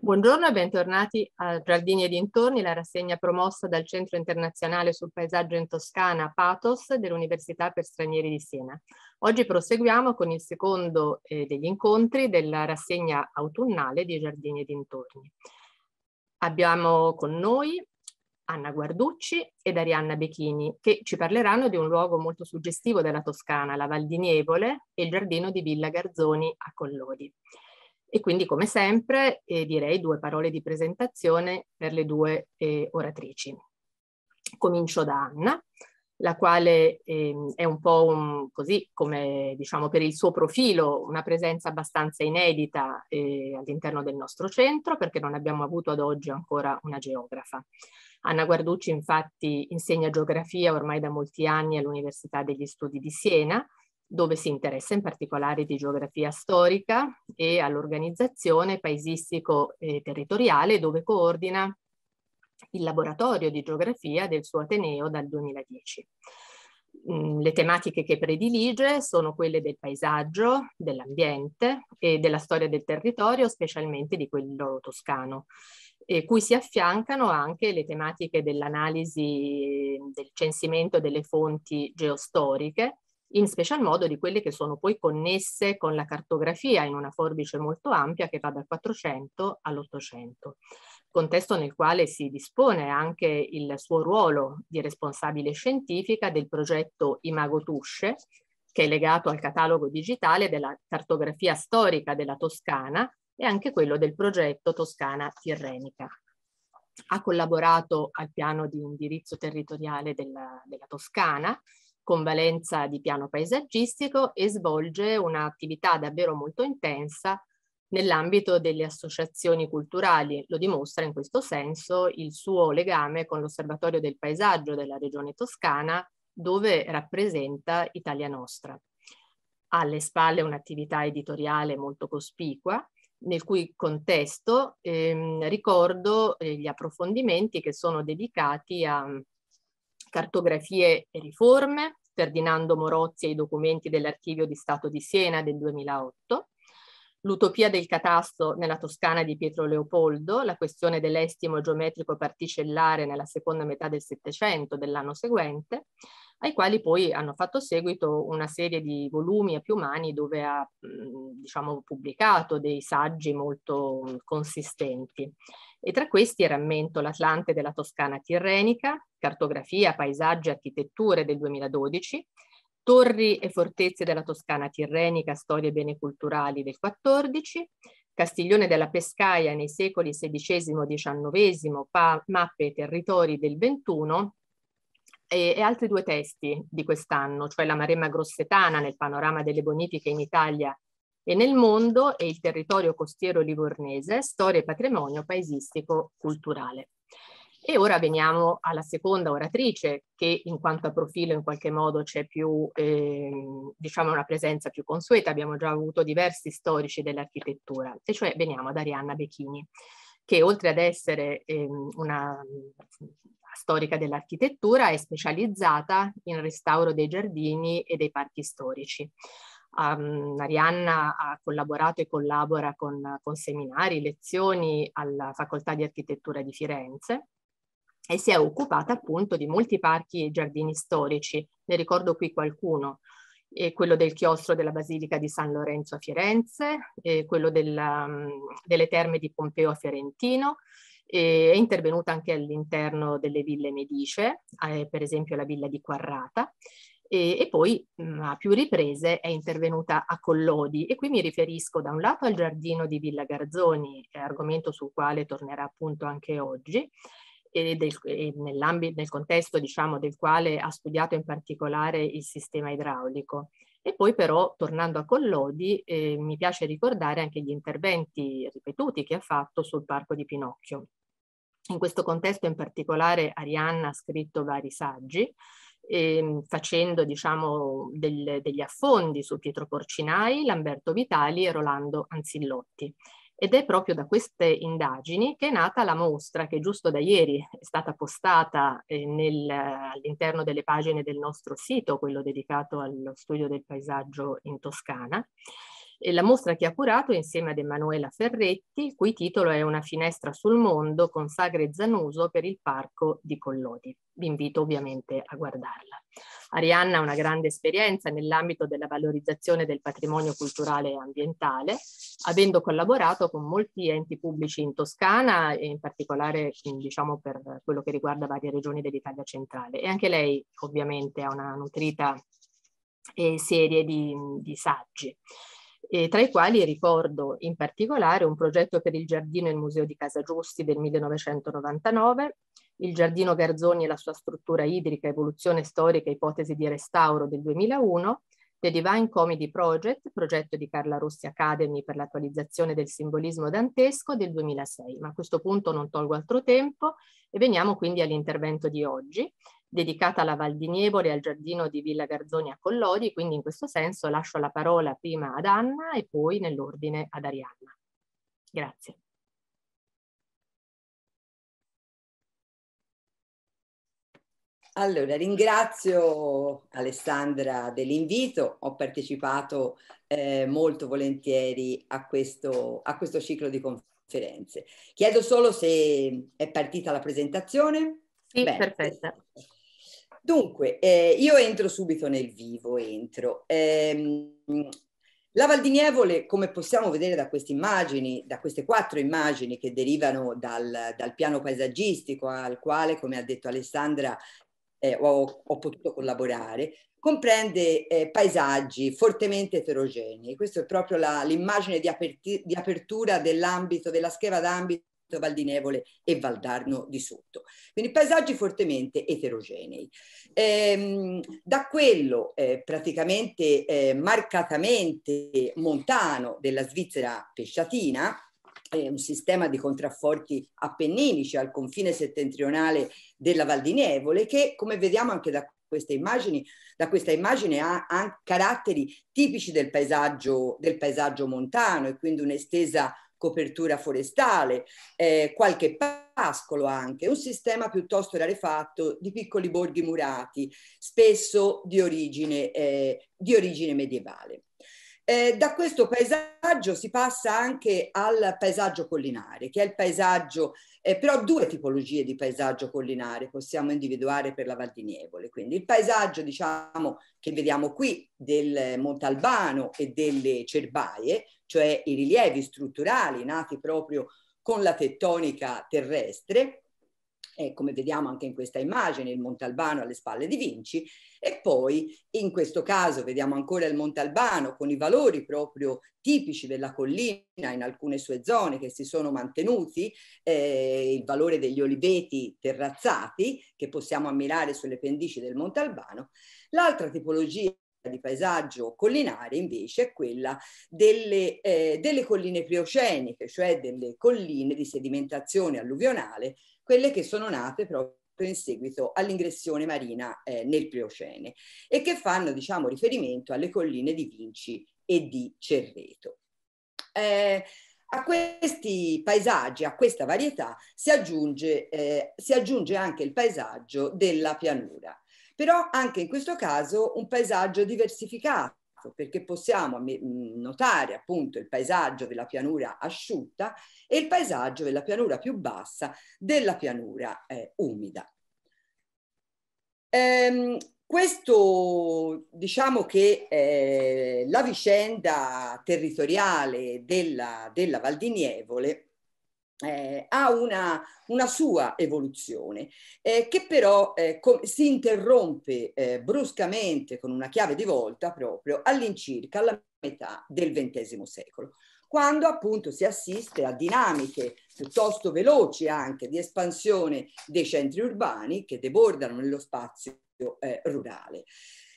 Buongiorno e bentornati a Giardini e dintorni, la rassegna promossa dal Centro Internazionale sul Paesaggio in Toscana, PATOS, dell'Università per Stranieri di Siena. Oggi proseguiamo con il secondo eh, degli incontri della rassegna autunnale di Giardini e dintorni. Abbiamo con noi Anna Guarducci ed Arianna Bechini, che ci parleranno di un luogo molto suggestivo della Toscana, la Val di Nievole e il giardino di Villa Garzoni a Collodi. E quindi, come sempre, eh, direi due parole di presentazione per le due eh, oratrici. Comincio da Anna, la quale eh, è un po' un, così, come diciamo per il suo profilo, una presenza abbastanza inedita eh, all'interno del nostro centro, perché non abbiamo avuto ad oggi ancora una geografa. Anna Guarducci, infatti, insegna geografia ormai da molti anni all'Università degli Studi di Siena, dove si interessa in particolare di geografia storica e all'organizzazione paesistico e territoriale dove coordina il laboratorio di geografia del suo Ateneo dal 2010. Mm, le tematiche che predilige sono quelle del paesaggio, dell'ambiente e della storia del territorio, specialmente di quello toscano cui si affiancano anche le tematiche dell'analisi del censimento delle fonti geostoriche in special modo di quelle che sono poi connesse con la cartografia in una forbice molto ampia che va dal 400 all'800, contesto nel quale si dispone anche il suo ruolo di responsabile scientifica del progetto Imago Tusce, che è legato al catalogo digitale della cartografia storica della Toscana e anche quello del progetto Toscana Tirrenica ha collaborato al piano di indirizzo territoriale della, della Toscana con valenza di piano paesaggistico e svolge un'attività davvero molto intensa nell'ambito delle associazioni culturali. Lo dimostra in questo senso il suo legame con l'Osservatorio del Paesaggio della Regione Toscana, dove rappresenta Italia Nostra. Ha alle spalle un'attività editoriale molto cospicua, nel cui contesto ehm, ricordo eh, gli approfondimenti che sono dedicati a Cartografie e riforme, Ferdinando Morozzi e i documenti dell'Archivio di Stato di Siena del 2008, L'utopia del catasto nella Toscana di Pietro Leopoldo, la questione dell'estimo geometrico particellare nella seconda metà del Settecento dell'anno seguente, ai quali poi hanno fatto seguito una serie di volumi a più mani dove ha diciamo, pubblicato dei saggi molto consistenti e tra questi rammento l'Atlante della Toscana Tirrenica, Cartografia, Paesaggi e Architetture del 2012, Torri e Fortezze della Toscana Tirrenica, Storie e Beni Culturali del 14, Castiglione della Pescaia nei secoli XVI e XIX, Mappe e Territori del XXI e, e, altri due testi di quest'anno, cioè la Maremma Grossetana nel panorama delle bonifiche in Italia e nel mondo e il territorio costiero livornese, storia e patrimonio paesistico culturale. E ora veniamo alla seconda oratrice, che in quanto a profilo in qualche modo c'è più, eh, diciamo, una presenza più consueta. Abbiamo già avuto diversi storici dell'architettura, e cioè veniamo ad Arianna Becchini, che oltre ad essere eh, una storica dell'architettura è specializzata in restauro dei giardini e dei parchi storici. Um, ehm, Arianna ha collaborato e collabora con, con seminari, lezioni alla Facoltà di Architettura di Firenze e si è occupata appunto di molti parchi e giardini storici. Ne ricordo qui qualcuno, eh, quello del chiostro della Basilica di San Lorenzo a Firenze, eh, quello del, um, delle terme di Pompeo a Fiorentino, eh, è intervenuta anche all'interno delle ville Medice, eh, per esempio la villa di Quarrata, e, e poi mh, mhmm, a più riprese è intervenuta a Collodi e qui mi riferisco da un lato al giardino di Villa Garzoni, eh, argomento sul quale tornerà appunto anche oggi, e, del, e nel contesto diciamo, del quale ha studiato in particolare il sistema idraulico. E poi però, tornando a Collodi, eh, mi piace ricordare anche gli interventi ripetuti che ha fatto sul parco di Pinocchio. In questo contesto in particolare Arianna ha scritto vari saggi, eh, facendo diciamo, del, degli affondi su Pietro Porcinai, Lamberto Vitali e Rolando Anzillotti. Ed è proprio da queste indagini che è nata la mostra che giusto da ieri è stata postata eh, nel, all'interno delle pagine del nostro sito, quello dedicato allo studio del paesaggio in Toscana, e la mostra che ha curato è insieme ad Emanuela Ferretti, il cui titolo è Una finestra sul mondo con Sagre Zanuso per il parco di Collodi. Vi invito ovviamente a guardarla. Arianna ha una grande esperienza nell'ambito della valorizzazione del patrimonio culturale e ambientale, avendo collaborato con molti enti pubblici in Toscana e in particolare diciamo, per quello che riguarda varie regioni dell'Italia centrale. E anche lei ovviamente ha una nutrita eh, serie di, di saggi eh, tra i quali ricordo in particolare un progetto per il giardino e il museo di Casa Giusti del 1999, il giardino Garzoni e la sua struttura idrica, evoluzione storica ipotesi di restauro del 2001, The Divine Comedy Project, progetto di Carla Rossi Academy per l'attualizzazione del simbolismo dantesco del 2006. Ma a questo punto non tolgo altro tempo e veniamo quindi all'intervento di oggi dedicata alla Val di Nievole e al giardino di Villa Garzoni a Collodi, quindi in questo senso lascio la parola prima ad Anna e poi nell'ordine ad Arianna. Grazie. Allora, ringrazio Alessandra dell'invito, ho partecipato eh, molto volentieri a questo, a questo ciclo di conferenze. Chiedo solo se è partita la presentazione. Sì, Bene. perfetta. Dunque, eh, io entro subito nel vivo, entro. Eh, la Val di Nievole, come possiamo vedere da queste immagini, da queste quattro immagini che derivano dal, dal piano paesaggistico al quale, come ha detto Alessandra, eh, ho, ho, potuto collaborare, comprende eh, paesaggi fortemente eterogenei. Questa è proprio l'immagine di, di apertura dell'ambito, della scheda d'ambito Val di Nevole e Valdarno di Sotto. Quindi paesaggi fortemente eterogenei. Ehm, da quello eh, praticamente eh, marcatamente montano della Svizzera pesciatina, eh, un sistema di contrafforti appenninici al confine settentrionale della Val di Nevole che come vediamo anche da queste immagini, da questa immagine ha, ha caratteri tipici del paesaggio, del paesaggio montano e quindi un'estesa copertura forestale, eh, qualche pascolo anche, un sistema piuttosto rarefatto di piccoli borghi murati, spesso di origine, eh, di origine medievale. Eh, da questo paesaggio si passa anche al paesaggio collinare, che è il paesaggio, eh, però due tipologie di paesaggio collinare possiamo individuare per la Val di Nievole, quindi il paesaggio diciamo che vediamo qui del Montalbano e delle Cerbaie, cioè i rilievi strutturali nati proprio con la tettonica terrestre, eh, come vediamo anche in questa immagine, il Montalbano alle spalle di Vinci, e poi in questo caso vediamo ancora il Montalbano con i valori proprio tipici della collina in alcune sue zone che si sono mantenuti, eh, il valore degli oliveti terrazzati che possiamo ammirare sulle pendici del Montalbano. L'altra tipologia di paesaggio collinare invece è quella delle, eh, delle colline preoceniche, cioè delle colline di sedimentazione alluvionale, quelle che sono nate proprio in seguito all'ingressione marina eh, nel Pleocene e che fanno diciamo, riferimento alle colline di Vinci e di Cerreto. Eh, a questi paesaggi, a questa varietà, si aggiunge, eh, si aggiunge anche il paesaggio della pianura. Però anche in questo caso un paesaggio diversificato perché possiamo notare appunto il paesaggio della pianura asciutta e il paesaggio della pianura più bassa della pianura eh, umida. Ehm, questo diciamo che eh, la vicenda territoriale della, della Val di Nievole eh, ha una, una, sua evoluzione eh, che però eh, si interrompe eh, bruscamente con una chiave di volta proprio all'incirca alla metà del XX secolo quando appunto si assiste a dinamiche piuttosto veloci anche di espansione dei centri urbani che debordano nello spazio eh, rurale.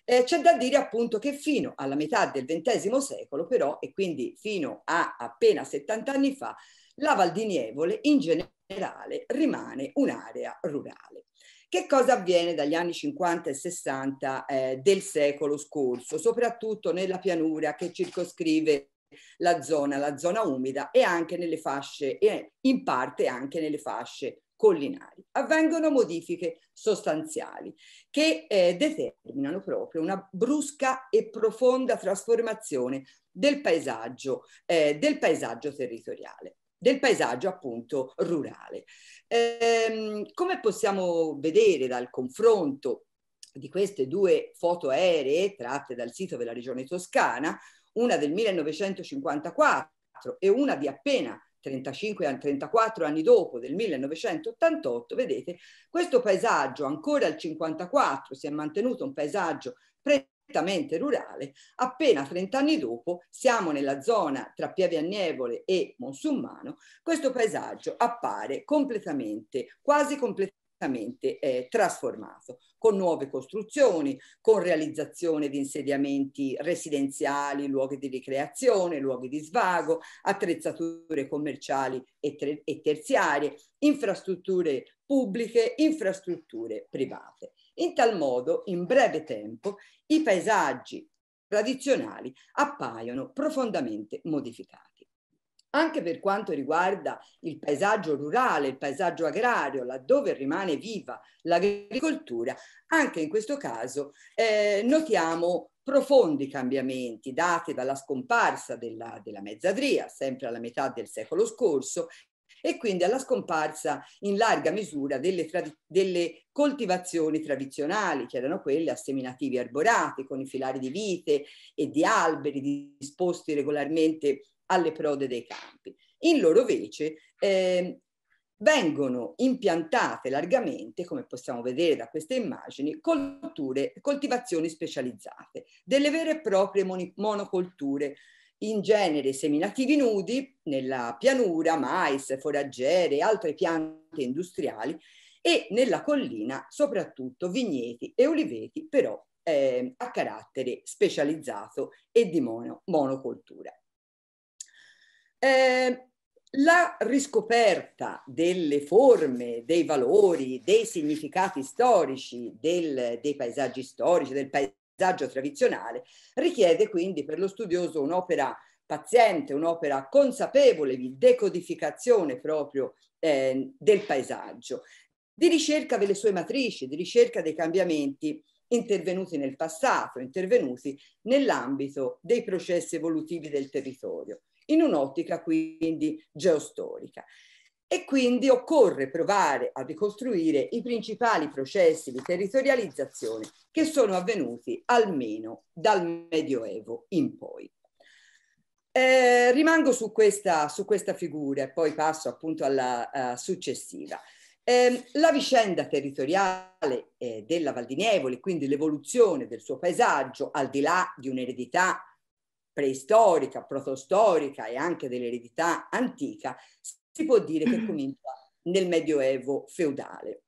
Eh, c'è da dire appunto che fino alla metà del XX secolo però, e quindi fino a appena 70 anni fa, la Val di Nievole in generale rimane un'area rurale. Che cosa avviene dagli anni 50 e 60 eh, del secolo scorso, soprattutto nella pianura che circoscrive la zona, la zona umida e anche nelle fasce, e in parte anche nelle fasce collinari. Avvengono modifiche sostanziali che eh, determinano proprio una brusca e profonda trasformazione del paesaggio, eh, del paesaggio territoriale del paesaggio appunto rurale. Ehm, come possiamo vedere dal confronto di queste due foto aeree tratte dal sito della regione toscana, una del 1954 e una di appena 35 34 anni dopo, del 1988, vedete, questo paesaggio ancora al 54 si è mantenuto un paesaggio prettamente rurale, appena 30 anni dopo siamo nella zona tra Piave Annevole e Monsummano, questo paesaggio appare completamente, quasi completamente eh, trasformato, con nuove costruzioni, con realizzazione di insediamenti residenziali, luoghi di ricreazione, luoghi di svago, attrezzature commerciali e, tre- e terziarie, infrastrutture pubbliche, infrastrutture private. In tal modo, in breve tempo, i paesaggi tradizionali appaiono profondamente modificati. Anche per quanto riguarda il paesaggio rurale, il paesaggio agrario, laddove rimane viva l'agricoltura, anche in questo caso eh, notiamo profondi cambiamenti dati dalla scomparsa della, della mezzadria, sempre alla metà del secolo scorso, e quindi alla scomparsa in larga misura delle, delle coltivazioni tradizionali, che erano quelle a seminativi arborati, con i filari di vite e di alberi disposti regolarmente alle prode dei campi. In loro vece eh, vengono impiantate largamente, come possiamo vedere da queste immagini, colture, coltivazioni specializzate, delle vere e proprie monocolture, in genere seminativi nudi nella pianura, mais, foraggere e altre piante industriali e nella collina soprattutto vigneti e oliveti però eh, a carattere specializzato e di mono, monocoltura. Eh, la riscoperta delle forme, dei valori, dei significati storici, del, dei paesaggi storici, del paesaggio paesaggio tradizionale, richiede quindi per lo studioso un'opera paziente, un'opera consapevole di decodificazione proprio eh, del paesaggio, di ricerca delle sue matrici, di ricerca dei cambiamenti intervenuti nel passato, intervenuti nell'ambito dei processi evolutivi del territorio, in un'ottica quindi geostorica e quindi occorre provare a ricostruire i principali processi di territorializzazione che sono avvenuti almeno dal Medioevo in poi. Eh, rimango su questa, su questa, figura e poi passo appunto alla uh, successiva. Eh, la vicenda territoriale eh, della Val di Nievole, quindi l'evoluzione del suo paesaggio, al di là di un'eredità preistorica, protostorica e anche dell'eredità antica, si può dire che comincia nel Medioevo feudale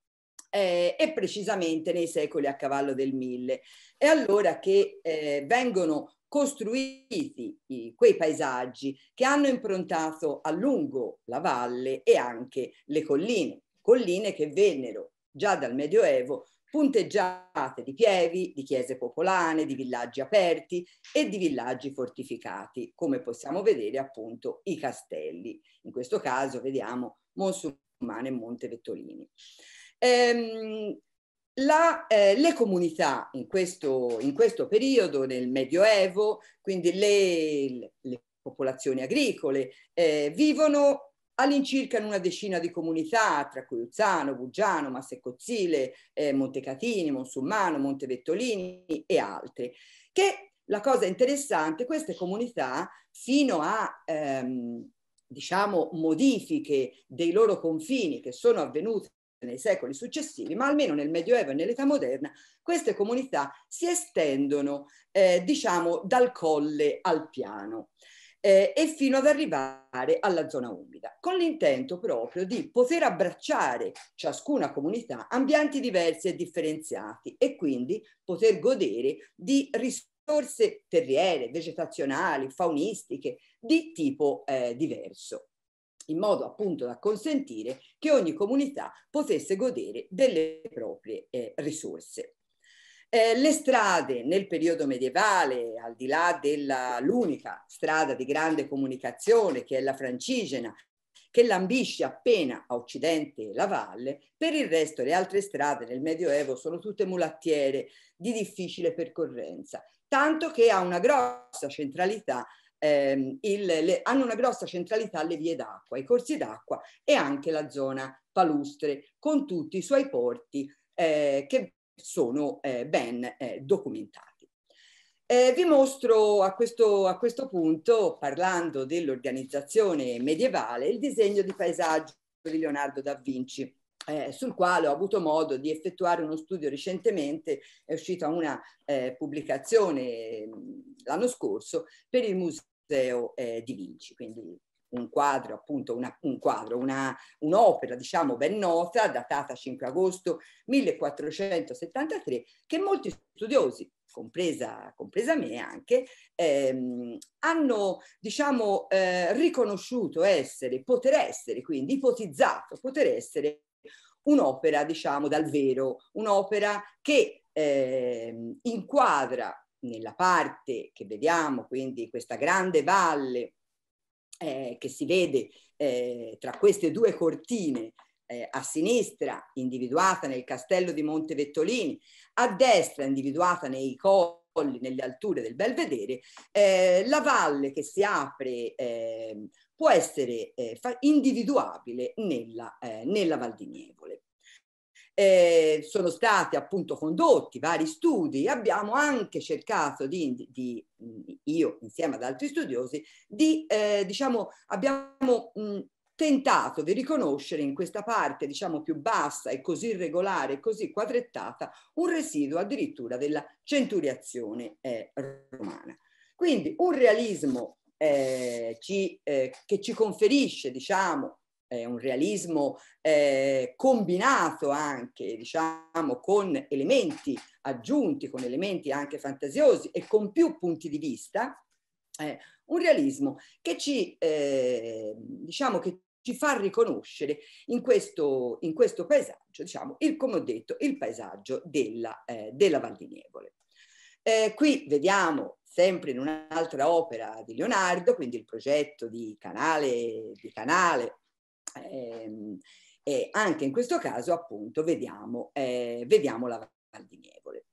eh, e precisamente nei secoli a cavallo del mille. È allora che eh, vengono costruiti i, quei paesaggi che hanno improntato a lungo la valle e anche le colline, colline che vennero già dal Medioevo punteggiate di pievi, di chiese popolane, di villaggi aperti e di villaggi fortificati, come possiamo vedere appunto i castelli. In questo caso vediamo Monsumane e Monte Vettolini. Ehm, la, eh, le comunità in questo, in questo, periodo, nel Medioevo, quindi le, le popolazioni agricole, eh, vivono all'incirca in una decina di comunità, tra cui Uzzano, Buggiano, Massecozzile, eh, Montecatini, Monsummano, Montevettolini e altre. Che la cosa interessante, queste comunità fino a... Ehm, diciamo modifiche dei loro confini che sono avvenute nei secoli successivi, ma almeno nel Medioevo e nell'età moderna, queste comunità si estendono, eh, diciamo, dal colle al piano eh, e fino ad arrivare alla zona umida, con l'intento proprio di poter abbracciare ciascuna comunità ambienti diversi e differenziati e quindi poter godere di risorse terriere, vegetazionali, faunistiche di tipo eh, diverso in modo appunto da consentire che ogni comunità potesse godere delle proprie eh, risorse. Eh, le strade nel periodo medievale, al di là dell'unica strada di grande comunicazione che è la francigena, che lambisce appena a occidente la valle, per il resto le altre strade nel Medioevo sono tutte mulattiere di difficile percorrenza, tanto che ha una grossa centralità Ehm, il, le, hanno una grossa centralità le vie d'acqua, i corsi d'acqua e anche la zona palustre, con tutti i suoi porti eh, che sono eh, ben eh, documentati. Eh, vi mostro a questo, a questo punto, parlando dell'organizzazione medievale, il disegno di paesaggio di Leonardo da Vinci. Eh, sul quale ho avuto modo di effettuare uno studio recentemente, è uscita una eh, pubblicazione mm, l'anno scorso per il Museo eh, di Vinci, quindi un quadro, appunto una, un quadro, una, un'opera diciamo ben nota, datata 5 agosto 1473, che molti studiosi, compresa, compresa me anche, ehm, hanno diciamo eh, riconosciuto essere, poter essere, quindi ipotizzato, poter essere un'opera diciamo dal vero, un'opera che ehm, inquadra nella parte che vediamo, quindi questa grande valle eh, che si vede eh, tra queste due cortine, eh, a sinistra individuata nel castello di Monte Vettolini, a destra individuata nei colli, nelle alture del Belvedere, eh, la valle che si apre eh, può essere eh, individuabile nella, nella Val di Nievole eh, sono stati appunto condotti vari studi, abbiamo anche cercato di, di io insieme ad altri studiosi, di, eh, diciamo, abbiamo mh, tentato di riconoscere in questa parte, diciamo, più bassa e così irregolare e così quadrettata, un residuo addirittura della centuriazione eh, romana. Quindi un realismo eh, ci, eh, che ci conferisce, diciamo, eh, un realismo eh, combinato anche diciamo, con elementi aggiunti, con elementi anche fantasiosi e con più punti di vista, eh, un realismo che ci, eh, diciamo, che ci fa riconoscere in questo, in questo paesaggio, diciamo, il, come ho detto, il paesaggio della, eh, della Val di Nievole. Eh, qui vediamo sempre in un'altra opera di Leonardo, quindi il progetto di Canale, di canale eh, e anche in questo caso appunto vediamo, eh, vediamo la Val di Nievole.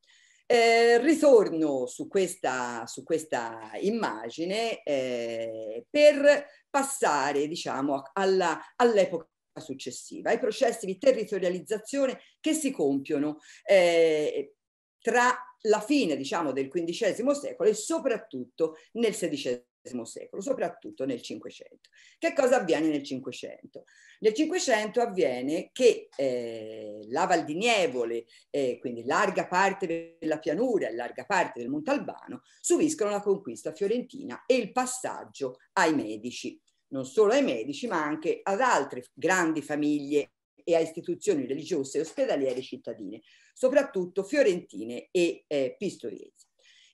Eh, ritorno su questa, su questa immagine eh, per passare diciamo all'epoca all successiva, ai processi di territorializzazione che si compiono eh, tra la fine diciamo del XV secolo e soprattutto nel XVI secolo, soprattutto nel Cinquecento. Che cosa avviene nel Cinquecento? Nel Cinquecento avviene che eh, la Val di Nievole, eh, quindi larga parte della pianura e larga parte del Montalbano, subiscono la conquista fiorentina e il passaggio ai Medici, non solo ai Medici ma anche ad altre grandi famiglie e a istituzioni religiose e ospedaliere cittadine, soprattutto fiorentine e eh, pistoriese.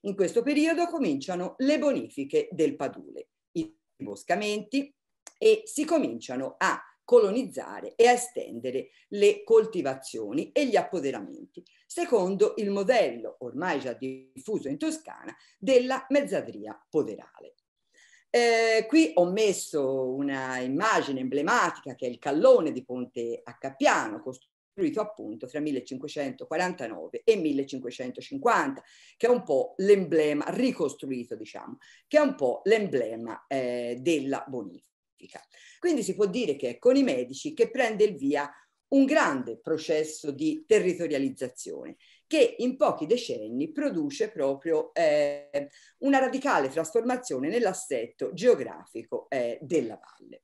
In questo periodo cominciano le bonifiche del padule, i boscamenti e si cominciano a colonizzare e a estendere le coltivazioni e gli appoderamenti, secondo il modello ormai già diffuso in Toscana della mezzadria poderale. Eh, qui ho messo una immagine emblematica che è il callone di Ponte Accappiano, costruito costruito appunto fra 1549 e 1550, che è un po' l'emblema, ricostruito diciamo, che è un po' l'emblema eh, della bonifica. Quindi si può dire che è con i medici che prende il via un grande processo di territorializzazione che in pochi decenni produce proprio eh, una radicale trasformazione nell'assetto geografico eh, della valle.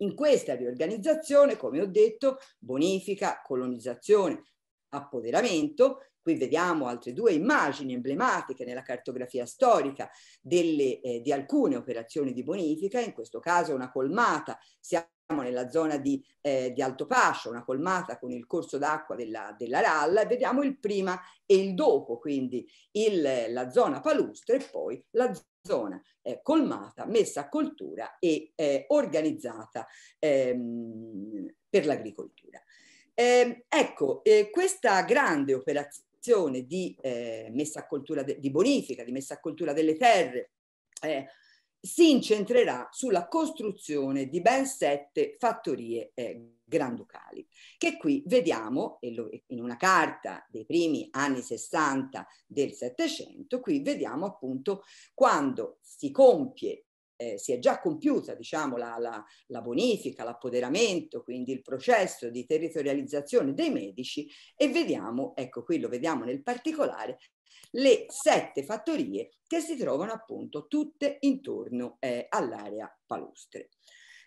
In questa riorganizzazione, come ho detto, bonifica, colonizzazione, appoderamento, Qui vediamo altre due immagini emblematiche nella cartografia storica delle, eh, di alcune operazioni di bonifica, in questo caso una colmata, siamo nella zona di, eh, di Altopascio, una colmata con il corso d'acqua della, della, Ralla, e vediamo il prima e il dopo, quindi il, la zona palustre e poi la zona zona eh, colmata, messa a coltura e eh, organizzata ehm, per l'agricoltura. Ehm, ecco, eh, ecco, questa grande operazione di eh, messa a coltura de- di bonifica, di messa a coltura delle terre, eh, si incentrerà sulla costruzione di ben sette fattorie eh, granducali, che qui vediamo in una carta dei primi anni 60 del Settecento, qui vediamo appunto quando si compie eh, si è già compiuta diciamo, la, la, la bonifica, l'appoderamento, quindi il processo di territorializzazione dei medici e vediamo, ecco qui lo vediamo nel particolare, le sette fattorie che si trovano appunto tutte intorno eh, all'area palustre.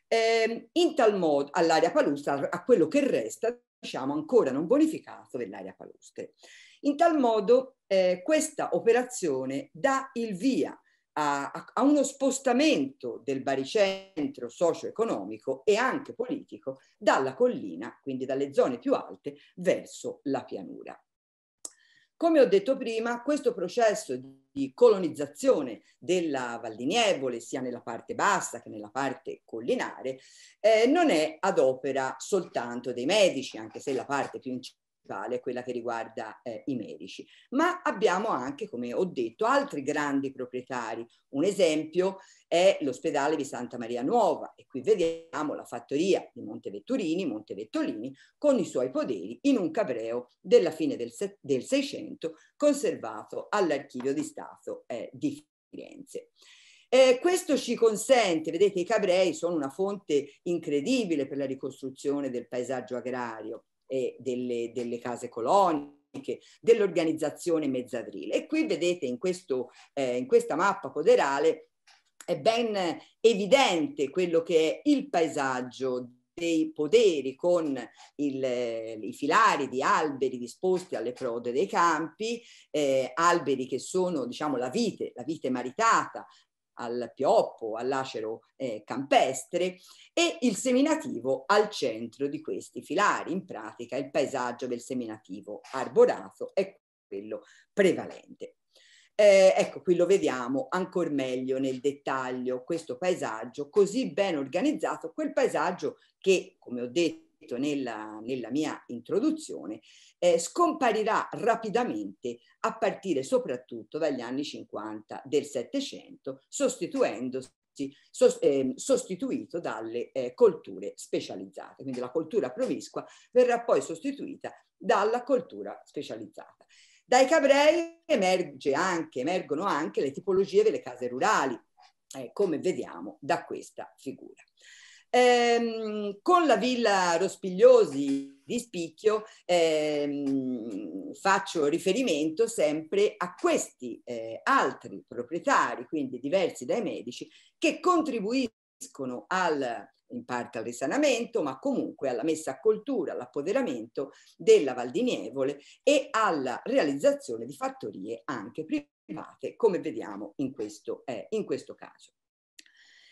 Eh, in tal modo, all'area palustre, a quello che resta, diciamo, ancora non bonificato dell'area palustre. In tal modo eh, questa operazione dà il via a, a, uno spostamento del baricentro socio-economico e anche politico dalla collina, quindi dalle zone più alte, verso la pianura. Come ho detto prima, questo processo di colonizzazione della Val di Nievole, sia nella parte bassa che nella parte collinare, eh, non è ad opera soltanto dei medici, anche se la parte più principale, quella che riguarda eh, i medici. Ma abbiamo anche, come ho detto, altri grandi proprietari. Un esempio è l'ospedale di Santa Maria Nuova e qui vediamo la fattoria di Montevetturini, Montevettolini, con i suoi poderi in un cabreo della fine del, se- del 600 conservato all'archivio di Stato eh, di Firenze. Eh, questo ci consente, vedete i cabrei sono una fonte incredibile per la ricostruzione del paesaggio agrario, eh, delle, delle case coloniche, dell'organizzazione mezzadrile. E qui vedete in, questo, eh, in questa mappa poderale è ben evidente quello che è il paesaggio dei poteri con il, eh, i filari di alberi disposti alle prode dei campi, eh, alberi che sono diciamo la vite, la vite maritata, al pioppo, all'acero eh, campestre e il seminativo al centro di questi filari. In pratica il paesaggio del seminativo arborato è quello prevalente. Eh, ecco, qui lo vediamo ancora meglio nel dettaglio, questo paesaggio così ben organizzato, quel paesaggio che, come ho detto nella, nella mia introduzione, eh, scomparirà rapidamente a partire soprattutto dagli anni 50 del Settecento, sostituendosi ehm, sostituito dalle eh, colture specializzate. Quindi la coltura promiscua verrà poi sostituita dalla coltura specializzata. Dai cabrei emerge anche, emergono anche le tipologie delle case rurali, eh, come vediamo da questa figura. Ehm, con la villa Rospigliosi di spicchio, ehm, faccio riferimento sempre a questi eh, altri proprietari, quindi diversi dai medici, che contribuiscono al, in parte al risanamento, ma comunque alla messa a coltura, all'appoderamento della Val di Nievole e alla realizzazione di fattorie anche private, come vediamo in questo, eh, in questo caso.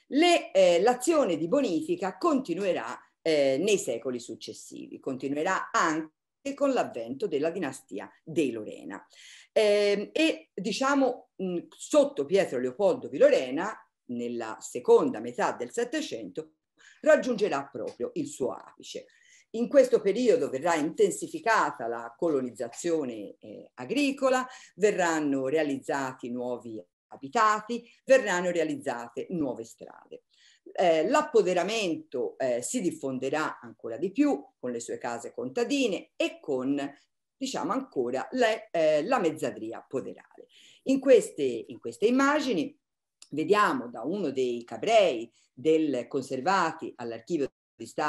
Eh, l'azione eh, di bonifica continuerà eh, nei secoli successivi. Continuerà anche con l'avvento della dinastia dei Lorena. Eh, e diciamo mh, sotto Pietro Leopoldo di Lorena, nella seconda metà del Settecento, raggiungerà proprio il suo apice. In questo periodo verrà intensificata la colonizzazione eh, agricola, verranno realizzati nuovi abitati, verranno realizzate nuove strade. Eh, l'appoderamento eh, si diffonderà ancora di più con le sue case contadine e con diciamo ancora le, eh, la mezzadria poderale. In queste, in queste immagini vediamo da uno dei cabrei del conservati all'archivio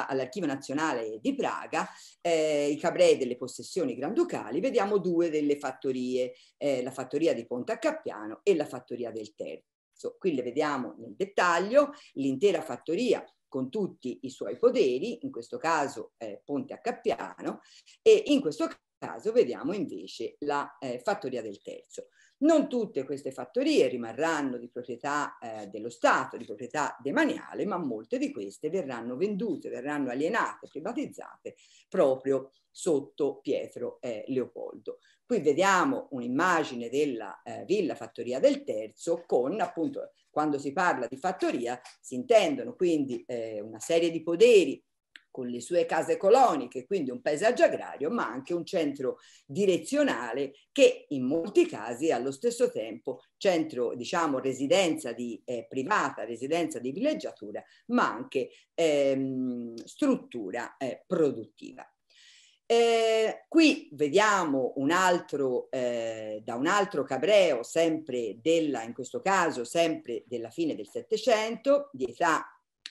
all'Archivio Nazionale di Praga, eh, i cabrei delle possessioni granducali, vediamo due delle fattorie, eh, la fattoria di Ponte a Cappiano e la fattoria del Terzo. So, qui le vediamo nel dettaglio, l'intera fattoria con tutti i suoi poderi, in questo caso eh, Ponte a Cappiano, e in questo caso vediamo invece la eh, fattoria del terzo. Non tutte queste fattorie rimarranno di proprietà eh, dello Stato, di proprietà demaniale, ma molte di queste verranno vendute, verranno alienate, privatizzate proprio sotto Pietro eh, Leopoldo. Qui vediamo un'immagine della eh, villa fattoria del terzo con appunto quando si parla di fattoria si intendono quindi eh, una serie di poderi con le sue case coloniche, quindi un paesaggio agrario, ma anche un centro direzionale che in molti casi è allo stesso tempo centro, diciamo, residenza di, eh, privata, residenza di villeggiatura, ma anche ehm, struttura eh, produttiva. Eh, qui vediamo un altro, eh, da un altro cabreo, sempre della, in questo caso sempre della fine del Settecento, di età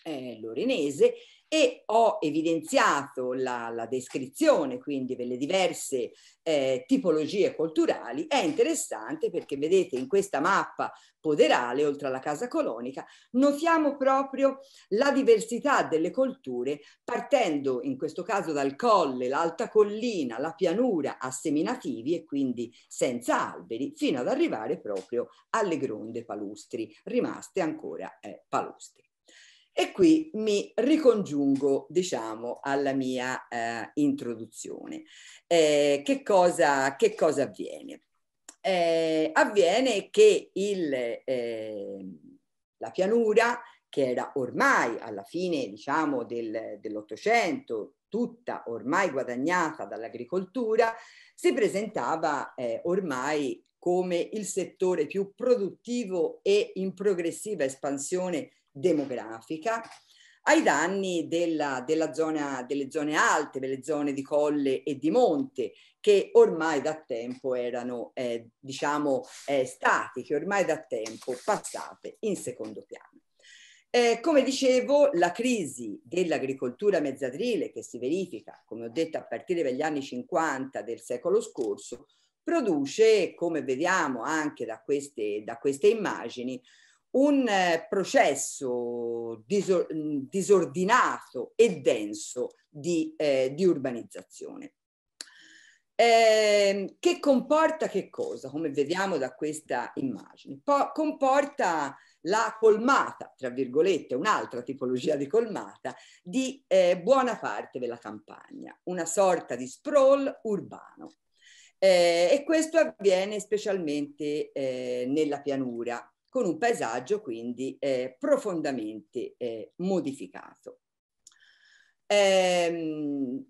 eh, lorenese, e ho evidenziato la, la descrizione quindi delle diverse eh, tipologie culturali è interessante perché vedete in questa mappa poderale oltre alla casa colonica notiamo proprio la diversità delle culture partendo in questo caso dal colle, l'alta collina, la pianura a seminativi e quindi senza alberi fino ad arrivare proprio alle gronde palustri rimaste ancora eh, palustri. E qui mi ricongiungo, diciamo, alla mia eh, introduzione. Eh, che, cosa, che, cosa, avviene? Eh, avviene che il, eh, la pianura, che era ormai alla fine, diciamo, del, dell'Ottocento, tutta ormai guadagnata dall'agricoltura, si presentava eh, ormai come il settore più produttivo e in progressiva espansione demografica ai danni della, della zona, delle zone alte, delle zone di colle e di monte, che ormai da tempo erano, eh, diciamo, eh, stati, che ormai da tempo passate in secondo piano. Eh, come dicevo, la crisi dell'agricoltura mezzadrile che si verifica, come ho detto, a partire dagli anni 50 del secolo scorso, produce, come vediamo anche da queste, da queste immagini, un eh, processo disor mm, disordinato e denso di, eh, di urbanizzazione. Eh, che comporta che cosa? Come vediamo da questa immagine, po comporta la colmata, tra virgolette, un'altra tipologia di colmata, di eh, buona parte della campagna, una sorta di sprawl urbano. Eh, e questo avviene specialmente eh, nella pianura, con un paesaggio quindi eh, profondamente eh, modificato. Ehm,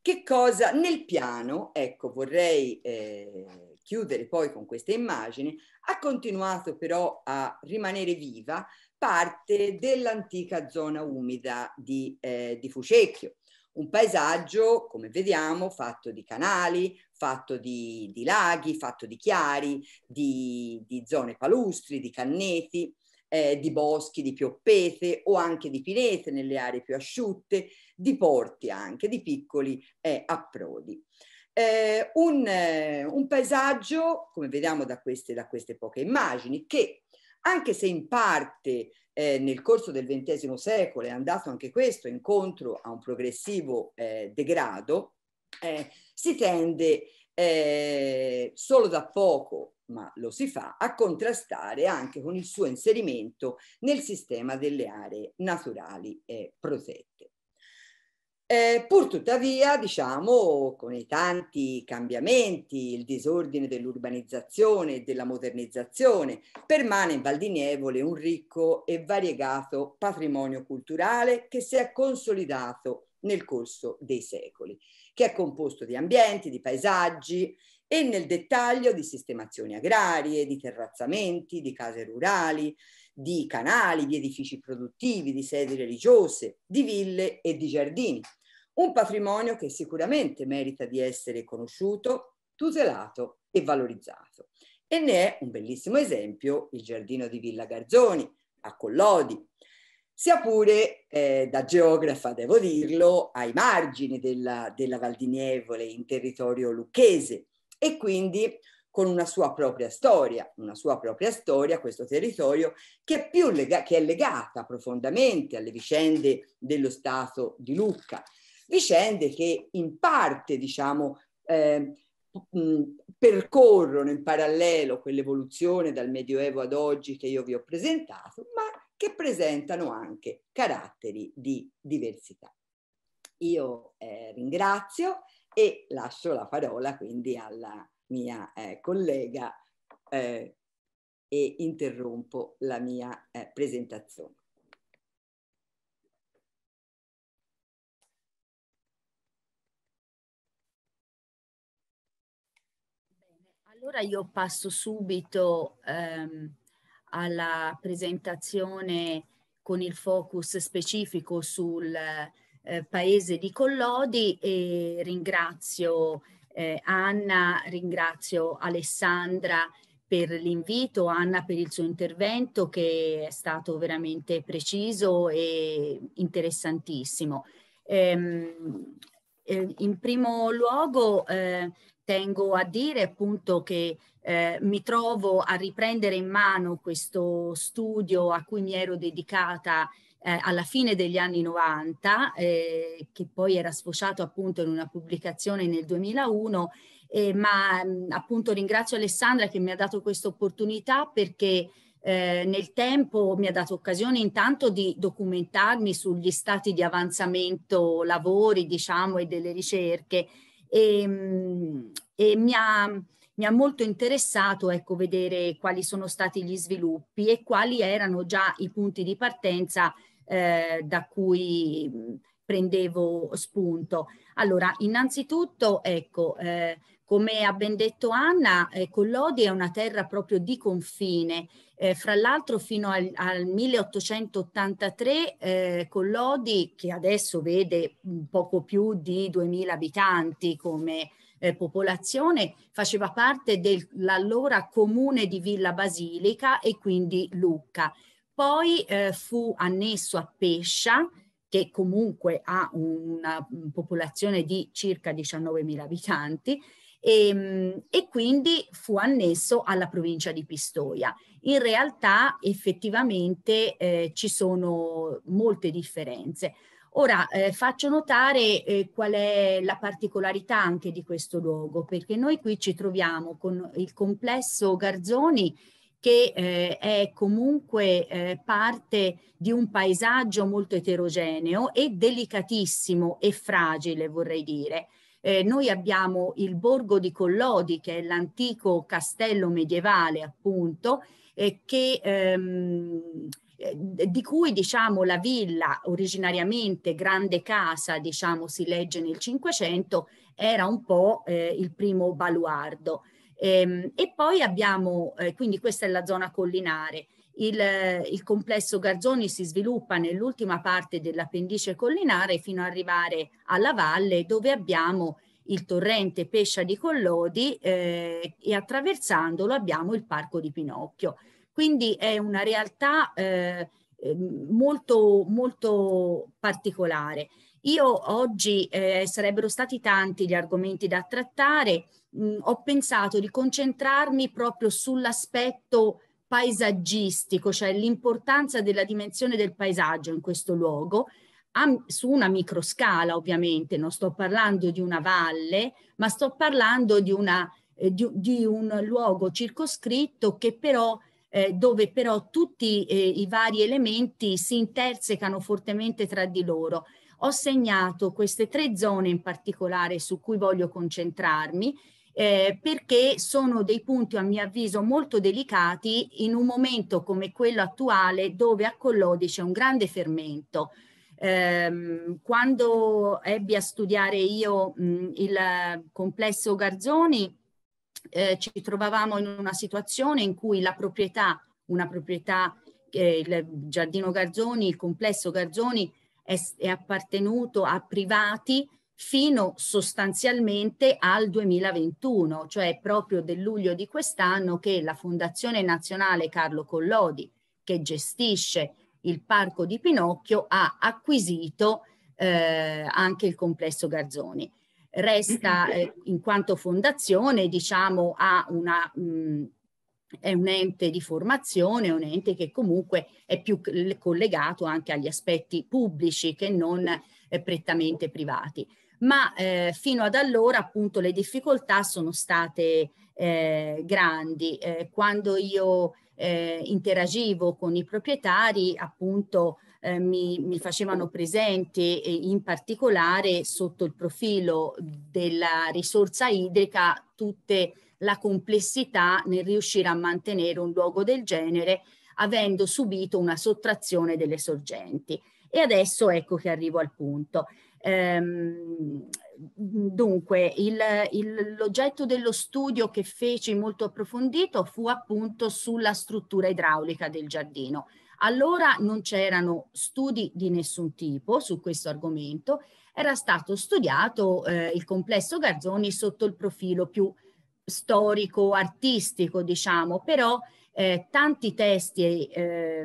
che cosa nel piano, ecco vorrei eh, chiudere poi con queste immagini, ha continuato però a rimanere viva parte dell'antica zona umida di, eh, di Fucecchio, un paesaggio, come vediamo, fatto di canali, fatto di, di laghi, fatto di chiari, di, di zone palustri, di canneti, eh, di boschi, di pioppete o anche di pinete nelle aree più asciutte, di porti anche, di piccoli eh, approdi. Eh, un, eh, un, paesaggio, come vediamo da queste, da queste, poche immagini, che anche se in parte eh, nel corso del XX secolo è andato anche questo incontro a un progressivo eh, degrado, eh, si tende eh, solo da poco, ma lo si fa, a contrastare anche con il suo inserimento nel sistema delle aree naturali eh, protette. Eh, pur tuttavia, diciamo, con i tanti cambiamenti, il disordine dell'urbanizzazione e della modernizzazione, permane in Val di Nievole un ricco e variegato patrimonio culturale che si è consolidato nel corso dei secoli che è composto di ambienti, di paesaggi e nel dettaglio di sistemazioni agrarie, di terrazzamenti, di case rurali, di canali, di edifici produttivi, di sedi religiose, di ville e di giardini. Un patrimonio che sicuramente merita di essere conosciuto, tutelato e valorizzato. E ne è un bellissimo esempio il giardino di Villa Garzoni a Collodi, sia pure eh, da geografa, devo dirlo, ai margini della, della Val di Nievole in territorio lucchese e quindi con una sua propria storia, una sua propria storia, questo territorio che è, più lega- che è legata profondamente alle vicende dello Stato di Lucca, vicende che in parte, diciamo, eh, percorrono in parallelo quell'evoluzione dal Medioevo ad oggi che io vi ho presentato, ma che presentano anche caratteri di diversità. Io eh, ringrazio e lascio la parola quindi alla mia eh, collega eh, e interrompo la mia eh, presentazione. Allora io passo subito ehm, alla presentazione con il focus specifico sul eh, paese di Collodi e ringrazio eh, Anna, ringrazio Alessandra per l'invito, Anna per il suo intervento che è stato veramente preciso e interessantissimo. Ehm, eh, in primo luogo eh, tengo a dire appunto che eh, mi trovo a riprendere in mano questo studio a cui mi ero dedicata eh, alla fine degli anni 90, eh, che poi era sfociato appunto in una pubblicazione nel 2001, ma mh, mm, appunto ringrazio Alessandra che mi ha dato questa opportunità perché eh, nel tempo mi ha dato occasione intanto di documentarmi sugli stati di avanzamento lavori, diciamo, e delle ricerche e, ehm, e mi, ha, mi, ha, molto interessato ecco, vedere quali sono stati gli sviluppi e quali erano già i punti di partenza eh, da cui prendevo spunto. Allora, innanzitutto, ecco, eh, come ha ben detto Anna, eh, Collodi è una terra proprio di confine eh, fra l'altro fino al, al 1883 eh, Collodi, che adesso vede poco più di 2000 abitanti come eh, popolazione, faceva parte dell'allora comune di Villa Basilica e quindi Lucca. Poi eh, fu annesso a Pescia, che comunque ha una mm, popolazione di circa 19.000 abitanti, e, ehm, e, quindi fu annesso alla provincia di Pistoia in realtà effettivamente eh, ci sono molte differenze. Ora eh, faccio notare eh, qual è la particolarità anche di questo luogo, perché noi qui ci troviamo con il complesso Garzoni che eh, è comunque eh, parte di un paesaggio molto eterogeneo e delicatissimo e fragile, vorrei dire. Eh, noi abbiamo il borgo di Collodi, che è l'antico castello medievale, appunto, eh, che, ehm, eh, di cui diciamo, la villa, originariamente grande casa, diciamo, si legge nel Cinquecento, era un po' eh, il primo baluardo. Ehm, e, poi abbiamo, eh, quindi questa è la zona collinare, il, il, complesso Garzoni si sviluppa nell'ultima parte dell'appendice collinare fino ad arrivare alla valle dove abbiamo il torrente Pescia di Collodi eh, e attraversandolo abbiamo il parco di Pinocchio. Quindi è una realtà eh, eh, molto, molto particolare. Io oggi eh, sarebbero stati tanti gli argomenti da trattare, mh, mm, ho pensato di concentrarmi proprio sull'aspetto paesaggistico, cioè l'importanza della dimensione del paesaggio in questo luogo, a, su una microscala ovviamente, non sto parlando di una valle, ma sto parlando di, una, eh, di, di un luogo circoscritto che però eh, dove però tutti eh, i vari elementi si intersecano fortemente tra di loro. Ho segnato queste tre zone in particolare su cui voglio concentrarmi eh, perché sono dei punti a mio avviso molto delicati in un momento come quello attuale dove a Collodi c'è un grande fermento. Eh, quando ebbi a studiare io mh, il complesso Garzoni eh, ci trovavamo in una situazione in cui la proprietà, una proprietà, eh, il giardino Garzoni, il complesso Garzoni è, è appartenuto a privati fino sostanzialmente al 2021, cioè proprio del luglio di quest'anno che la Fondazione Nazionale Carlo Collodi, che gestisce il parco di Pinocchio, ha acquisito eh, anche il complesso Garzoni resta eh, in quanto fondazione diciamo ha una mh, è un ente di formazione, un ente che comunque è più collegato anche agli aspetti pubblici che non eh, prettamente privati. Ma eh, fino ad allora appunto le difficoltà sono state eh, grandi. Eh, quando io eh, interagivo con i proprietari appunto eh, mi, mi, facevano presente in particolare sotto il profilo della risorsa idrica tutte la complessità nel riuscire a mantenere un luogo del genere avendo subito una sottrazione delle sorgenti. E adesso ecco che arrivo al punto. Ehm, dunque, il, il, l'oggetto dello studio che feci molto approfondito fu appunto sulla struttura idraulica del giardino. Allora non c'erano studi di nessun tipo su questo argomento, era stato studiato eh, il complesso Garzoni sotto il profilo più storico, artistico, diciamo, però eh, tanti testi eh,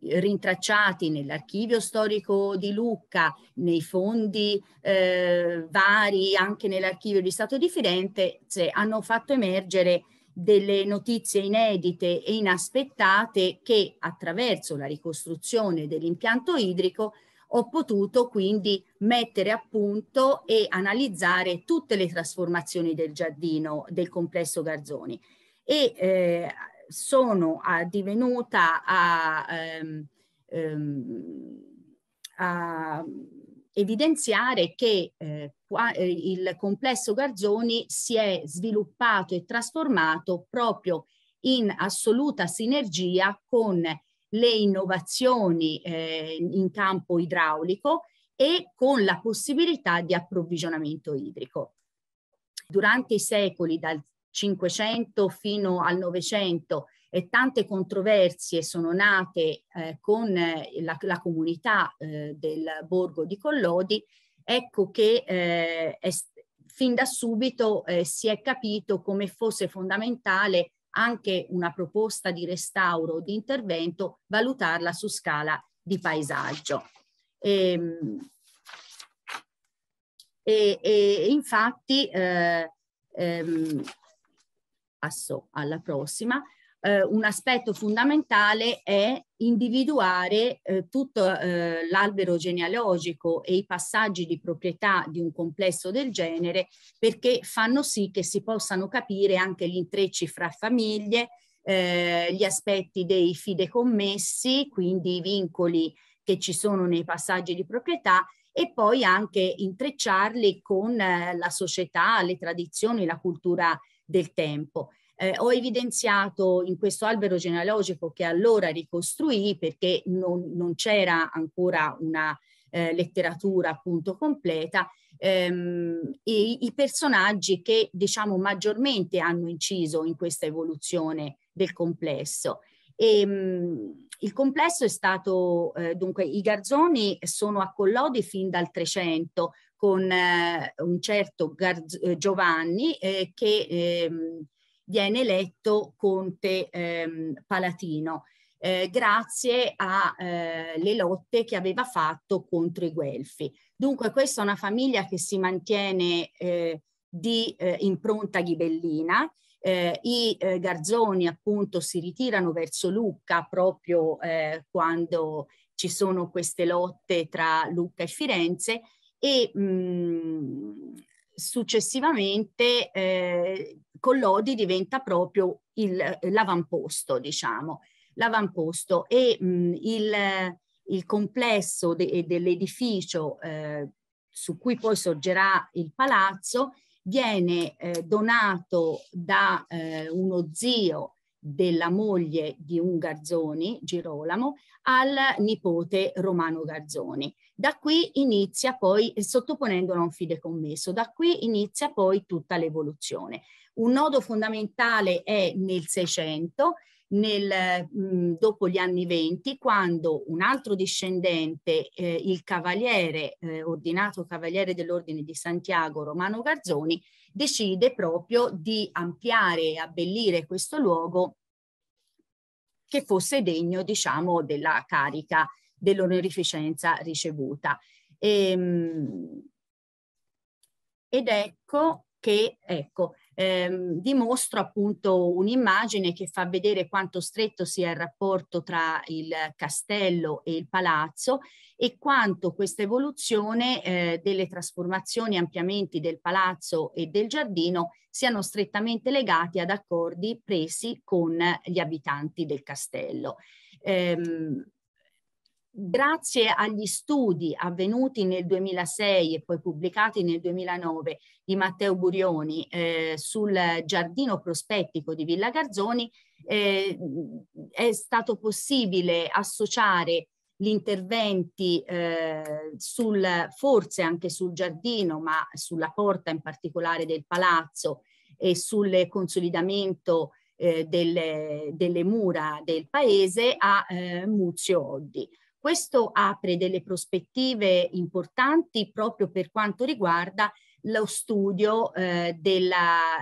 rintracciati nell'archivio storico di Lucca, nei fondi eh, vari, anche nell'archivio di Stato di Firenze, hanno fatto emergere delle notizie inedite e inaspettate che attraverso la ricostruzione dell'impianto idrico ho potuto quindi mettere a punto e analizzare tutte le trasformazioni del giardino del complesso Garzoni e eh, sono ah, divenuta a, ehm, ehm, a evidenziare che eh, qua, eh, il complesso Garzoni si è sviluppato e trasformato proprio in assoluta sinergia con le innovazioni eh, in campo idraulico e con la possibilità di approvvigionamento idrico. Durante i secoli dal 500 fino al 900 e tante controversie sono nate eh, con eh, la, la comunità eh, del borgo di Collodi, ecco che eh, è, fin da subito eh, si è capito come fosse fondamentale anche una proposta di restauro o di intervento valutarla su scala di paesaggio. E, ehm, e, e infatti, eh, ehm, passo alla prossima, eh, un aspetto fondamentale è individuare eh, tutto eh, l'albero genealogico e i passaggi di proprietà di un complesso del genere perché fanno sì che si possano capire anche gli intrecci fra famiglie, eh, gli aspetti dei fidecommessi, quindi i vincoli che ci sono nei passaggi di proprietà e poi anche intrecciarli con eh, la società, le tradizioni, la cultura del tempo. Eh, ho evidenziato in questo albero genealogico che allora ricostruì perché non, non c'era ancora una eh, letteratura appunto completa, ehm, i, i personaggi che diciamo maggiormente hanno inciso in questa evoluzione del complesso. E, ehm, mh, il complesso è stato, eh, dunque, i garzoni sono a Collodi fin dal 300 con eh, un certo Garz- eh, Giovanni eh, che ehm, viene eletto conte ehm, palatino. Eh, grazie alle eh, lotte che aveva fatto contro i guelfi. Dunque questa è una famiglia che si mantiene eh, di eh, impronta ghibellina, eh, i eh, garzoni appunto si ritirano verso Lucca proprio quando ci sono queste lotte tra Lucca e Firenze e mh, mm, successivamente Collodi diventa proprio eh, l'avamposto, diciamo, l'avamposto e mh, mm, il, il, complesso de, dell'edificio eh, su cui poi sorgerà il palazzo viene eh, donato da eh, uno zio della moglie di un Garzoni, Girolamo, al nipote Romano Garzoni. Da qui inizia poi, sottoponendolo a un fidecommesso, da qui inizia poi tutta l'evoluzione. Un nodo fondamentale è nel 600 nel, mh, mhmm, dopo gli anni venti, quando un altro discendente, eh, il cavaliere, eh, ordinato cavaliere dell'Ordine di Santiago, Romano Garzoni, decide proprio di ampliare e abbellire questo luogo che fosse degno, diciamo, della carica dell'onorificenza ricevuta. E, ehm, mh, ed ecco che, ecco, ehm, dimostro appunto un'immagine che fa vedere quanto stretto sia il rapporto tra il castello e il palazzo e quanto questa evoluzione eh, delle trasformazioni e ampliamenti del palazzo e del giardino siano strettamente legati ad accordi presi con gli abitanti del castello. Ehm, Grazie agli studi avvenuti nel 2006 e poi pubblicati nel 2009 di Matteo Burioni eh, sul giardino prospettico di Villa Garzoni, eh, è stato possibile associare gli interventi eh, sul, forse anche sul giardino, ma sulla porta in particolare del palazzo e sul consolidamento eh, delle, delle mura del paese a eh, Muzio Oddi. Questo apre delle prospettive importanti proprio per quanto riguarda lo studio eh, della,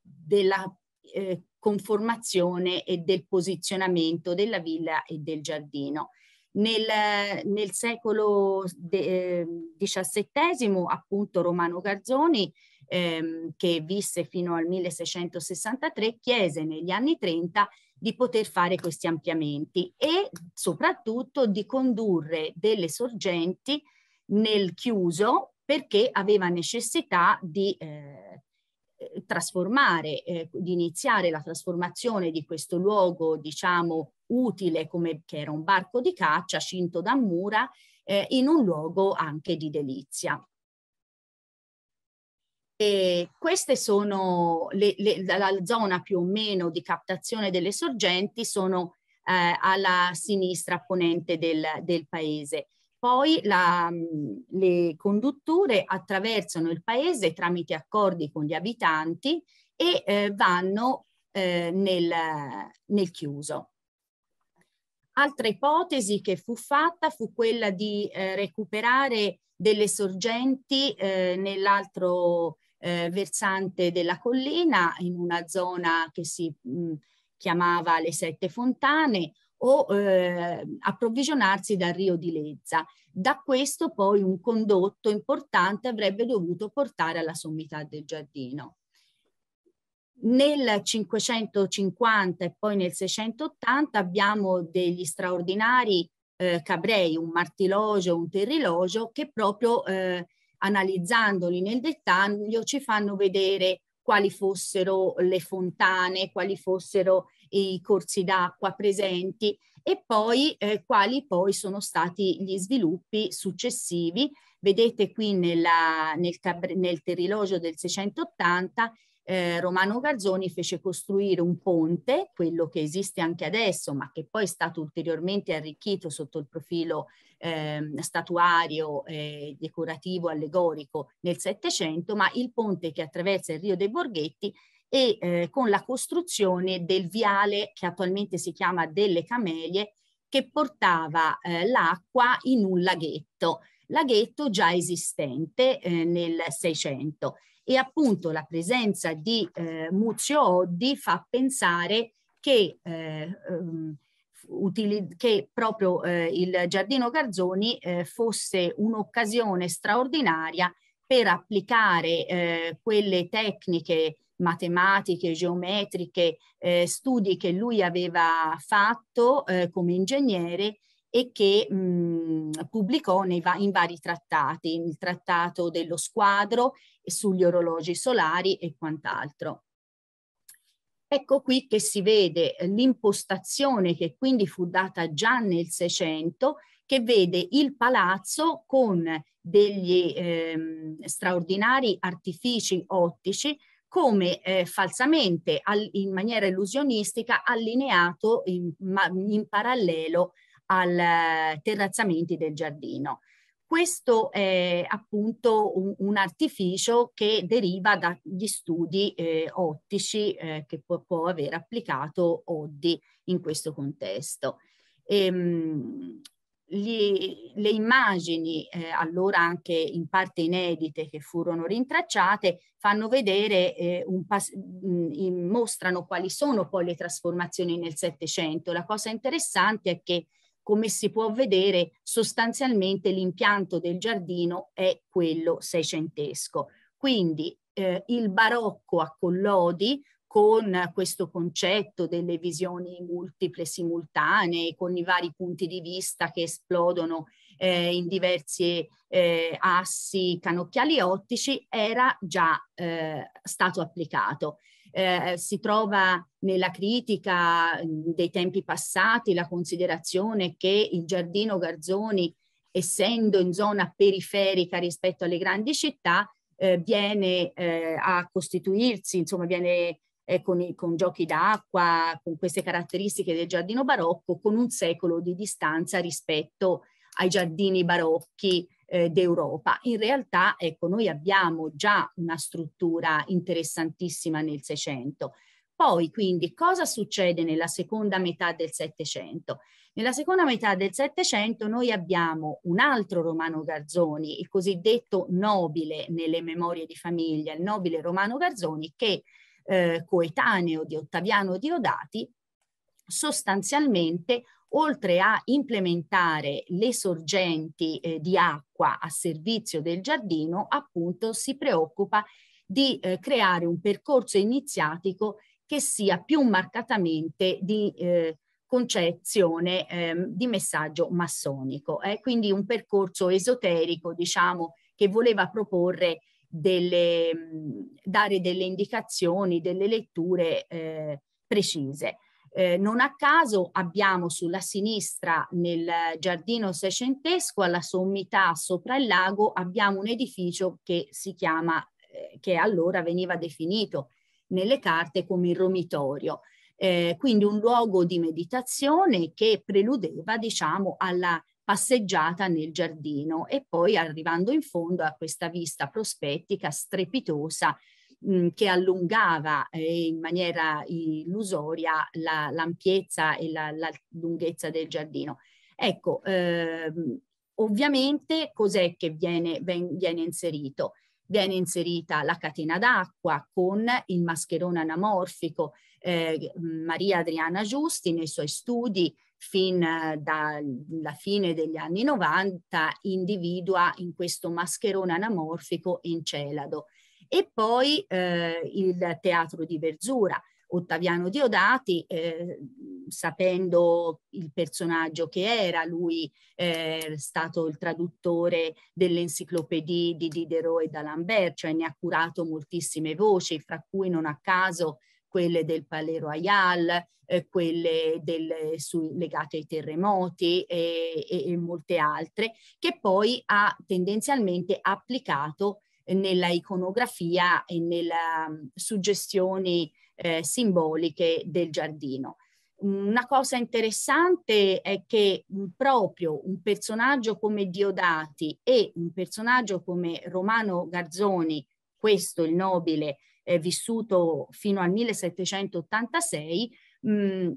della eh, conformazione e del posizionamento della villa e del giardino. Nel, nel secolo XVII, eh, appunto, Romano Garzoni, ehm, che visse fino al 1663, chiese negli anni 30 di poter fare questi ampliamenti e soprattutto di condurre delle sorgenti nel chiuso perché aveva necessità di eh, trasformare, eh, di iniziare la trasformazione di questo luogo, diciamo, utile come che era un barco di caccia, cinto da mura, eh, in un luogo anche di delizia. E queste sono le, le, la zona più o meno di captazione delle sorgenti, sono eh, alla sinistra ponente del, del paese. Poi la, le condutture attraversano il paese tramite accordi con gli abitanti e eh, vanno eh, nel, nel, chiuso. Altra ipotesi che fu fatta fu quella di eh, recuperare delle sorgenti eh, nell'altro eh, versante della collina in una zona che si mh, mm, chiamava le Sette Fontane o eh, approvvigionarsi dal Rio di Lezza. Da questo poi un condotto importante avrebbe dovuto portare alla sommità del giardino. Nel 550 e poi nel 680 abbiamo degli straordinari eh, cabrei, un martilogio, un terrilogio, che proprio eh, analizzandoli nel dettaglio ci fanno vedere quali fossero le fontane, quali fossero i corsi d'acqua presenti e poi eh, quali poi sono stati gli sviluppi successivi. Vedete qui nella, nel, nel, Terilogio del 680 eh, Romano Garzoni fece costruire un ponte, quello che esiste anche adesso, ma che poi è stato ulteriormente arricchito sotto il profilo eh, statuario, eh, decorativo, allegorico nel Settecento, ma il ponte che attraversa il Rio dei Borghetti e eh, con la costruzione del viale che attualmente si chiama delle Camelie, che portava eh, l'acqua in un laghetto, laghetto già esistente eh, nel Seicento e appunto la presenza di eh, Muzio Oddi fa pensare che, eh, um, che proprio eh, il Giardino Garzoni eh, fosse un'occasione straordinaria per applicare eh, quelle tecniche matematiche, geometriche, eh, studi che lui aveva fatto eh, come ingegnere e che mh, mhmm, pubblicò nei, in vari trattati, il trattato dello squadro sugli orologi solari e quant'altro. Ecco qui che si vede l'impostazione che quindi fu data già nel Seicento, che vede il palazzo con degli ehm, straordinari artifici ottici come eh, falsamente, al, in maniera illusionistica, allineato in, ma, in parallelo al eh, terrazzamenti del giardino. Questo è appunto un, un artificio che deriva dagli studi eh, ottici eh, che può, può, aver applicato Oddi in questo contesto. Ehm, gli, le immagini, eh, allora anche in parte inedite, che furono rintracciate, fanno vedere, eh, un pas- mh, mm, mostrano quali sono poi le trasformazioni nel Settecento. La cosa interessante è che come si può vedere sostanzialmente l'impianto del giardino è quello seicentesco. Quindi eh, il barocco a Collodi con questo concetto delle visioni multiple simultanee, con i vari punti di vista che esplodono eh, in diversi eh, assi canocchiali ottici, era già eh, stato applicato eh, si trova nella critica mm, dei tempi passati la considerazione che il giardino Garzoni, essendo in zona periferica rispetto alle grandi città, eh, viene eh, a costituirsi, insomma viene eh, con, i, con, giochi d'acqua, con queste caratteristiche del giardino barocco, con un secolo di distanza rispetto ai giardini barocchi eh, d'Europa. In realtà, ecco, noi abbiamo già una struttura interessantissima nel Seicento. Poi, quindi, cosa succede nella seconda metà del Settecento? Nella seconda metà del Settecento noi abbiamo un altro Romano Garzoni, il cosiddetto nobile nelle memorie di famiglia, il nobile Romano Garzoni, che eh, coetaneo di Ottaviano Diodati, sostanzialmente oltre a implementare le sorgenti eh, di acqua a servizio del giardino, appunto si preoccupa di eh, creare un percorso iniziatico che sia più marcatamente di eh, concezione ehm, di messaggio massonico, eh? quindi un percorso esoterico, diciamo, che voleva proporre delle, dare delle indicazioni, delle letture eh, precise. Eh, non a caso abbiamo sulla sinistra nel giardino seicentesco alla sommità sopra il lago abbiamo un edificio che si chiama, eh, che allora veniva definito nelle carte come il romitorio. Eh, quindi un luogo di meditazione che preludeva diciamo alla passeggiata nel giardino e poi arrivando in fondo a questa vista prospettica strepitosa che allungava eh, in maniera illusoria la, l'ampiezza e la, la, lunghezza del giardino. Ecco, ehm, ovviamente cos'è che viene, ben, viene inserito? viene inserita la catena d'acqua con il mascherone anamorfico. Eh, Maria Adriana Giusti nei suoi studi fin eh, dalla fine degli anni 90 individua in questo mascherone anamorfico Encelado e poi eh, il teatro di Verzura. Ottaviano Diodati, eh, sapendo il personaggio che era, lui eh, è stato il traduttore dell'enciclopedia di Diderot e d'Alembert, cioè ne ha curato moltissime voci, fra cui non a caso quelle del Palais Royal, eh, quelle del, su, legate ai terremoti e, e, e molte altre, che poi ha tendenzialmente applicato nella iconografia e nelle mm, suggestioni eh, simboliche del giardino. Una cosa interessante è che mm, proprio un personaggio come Diodati e un personaggio come Romano Garzoni, questo il nobile eh, vissuto fino al 1786, mh, mm,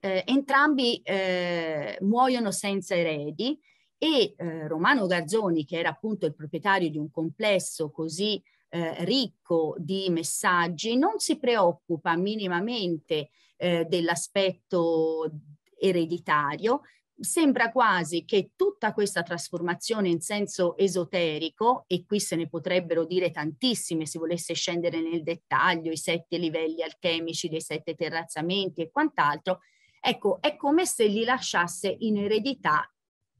eh, entrambi eh, muoiono senza eredi e eh, Romano Garzoni, che era appunto il proprietario di un complesso così eh, ricco di messaggi, non si preoccupa minimamente eh, dell'aspetto ereditario, sembra quasi che tutta questa trasformazione in senso esoterico, e qui se ne potrebbero dire tantissime se volesse scendere nel dettaglio, i sette livelli alchemici dei sette terrazzamenti e quant'altro, ecco, è come se gli lasciasse in eredità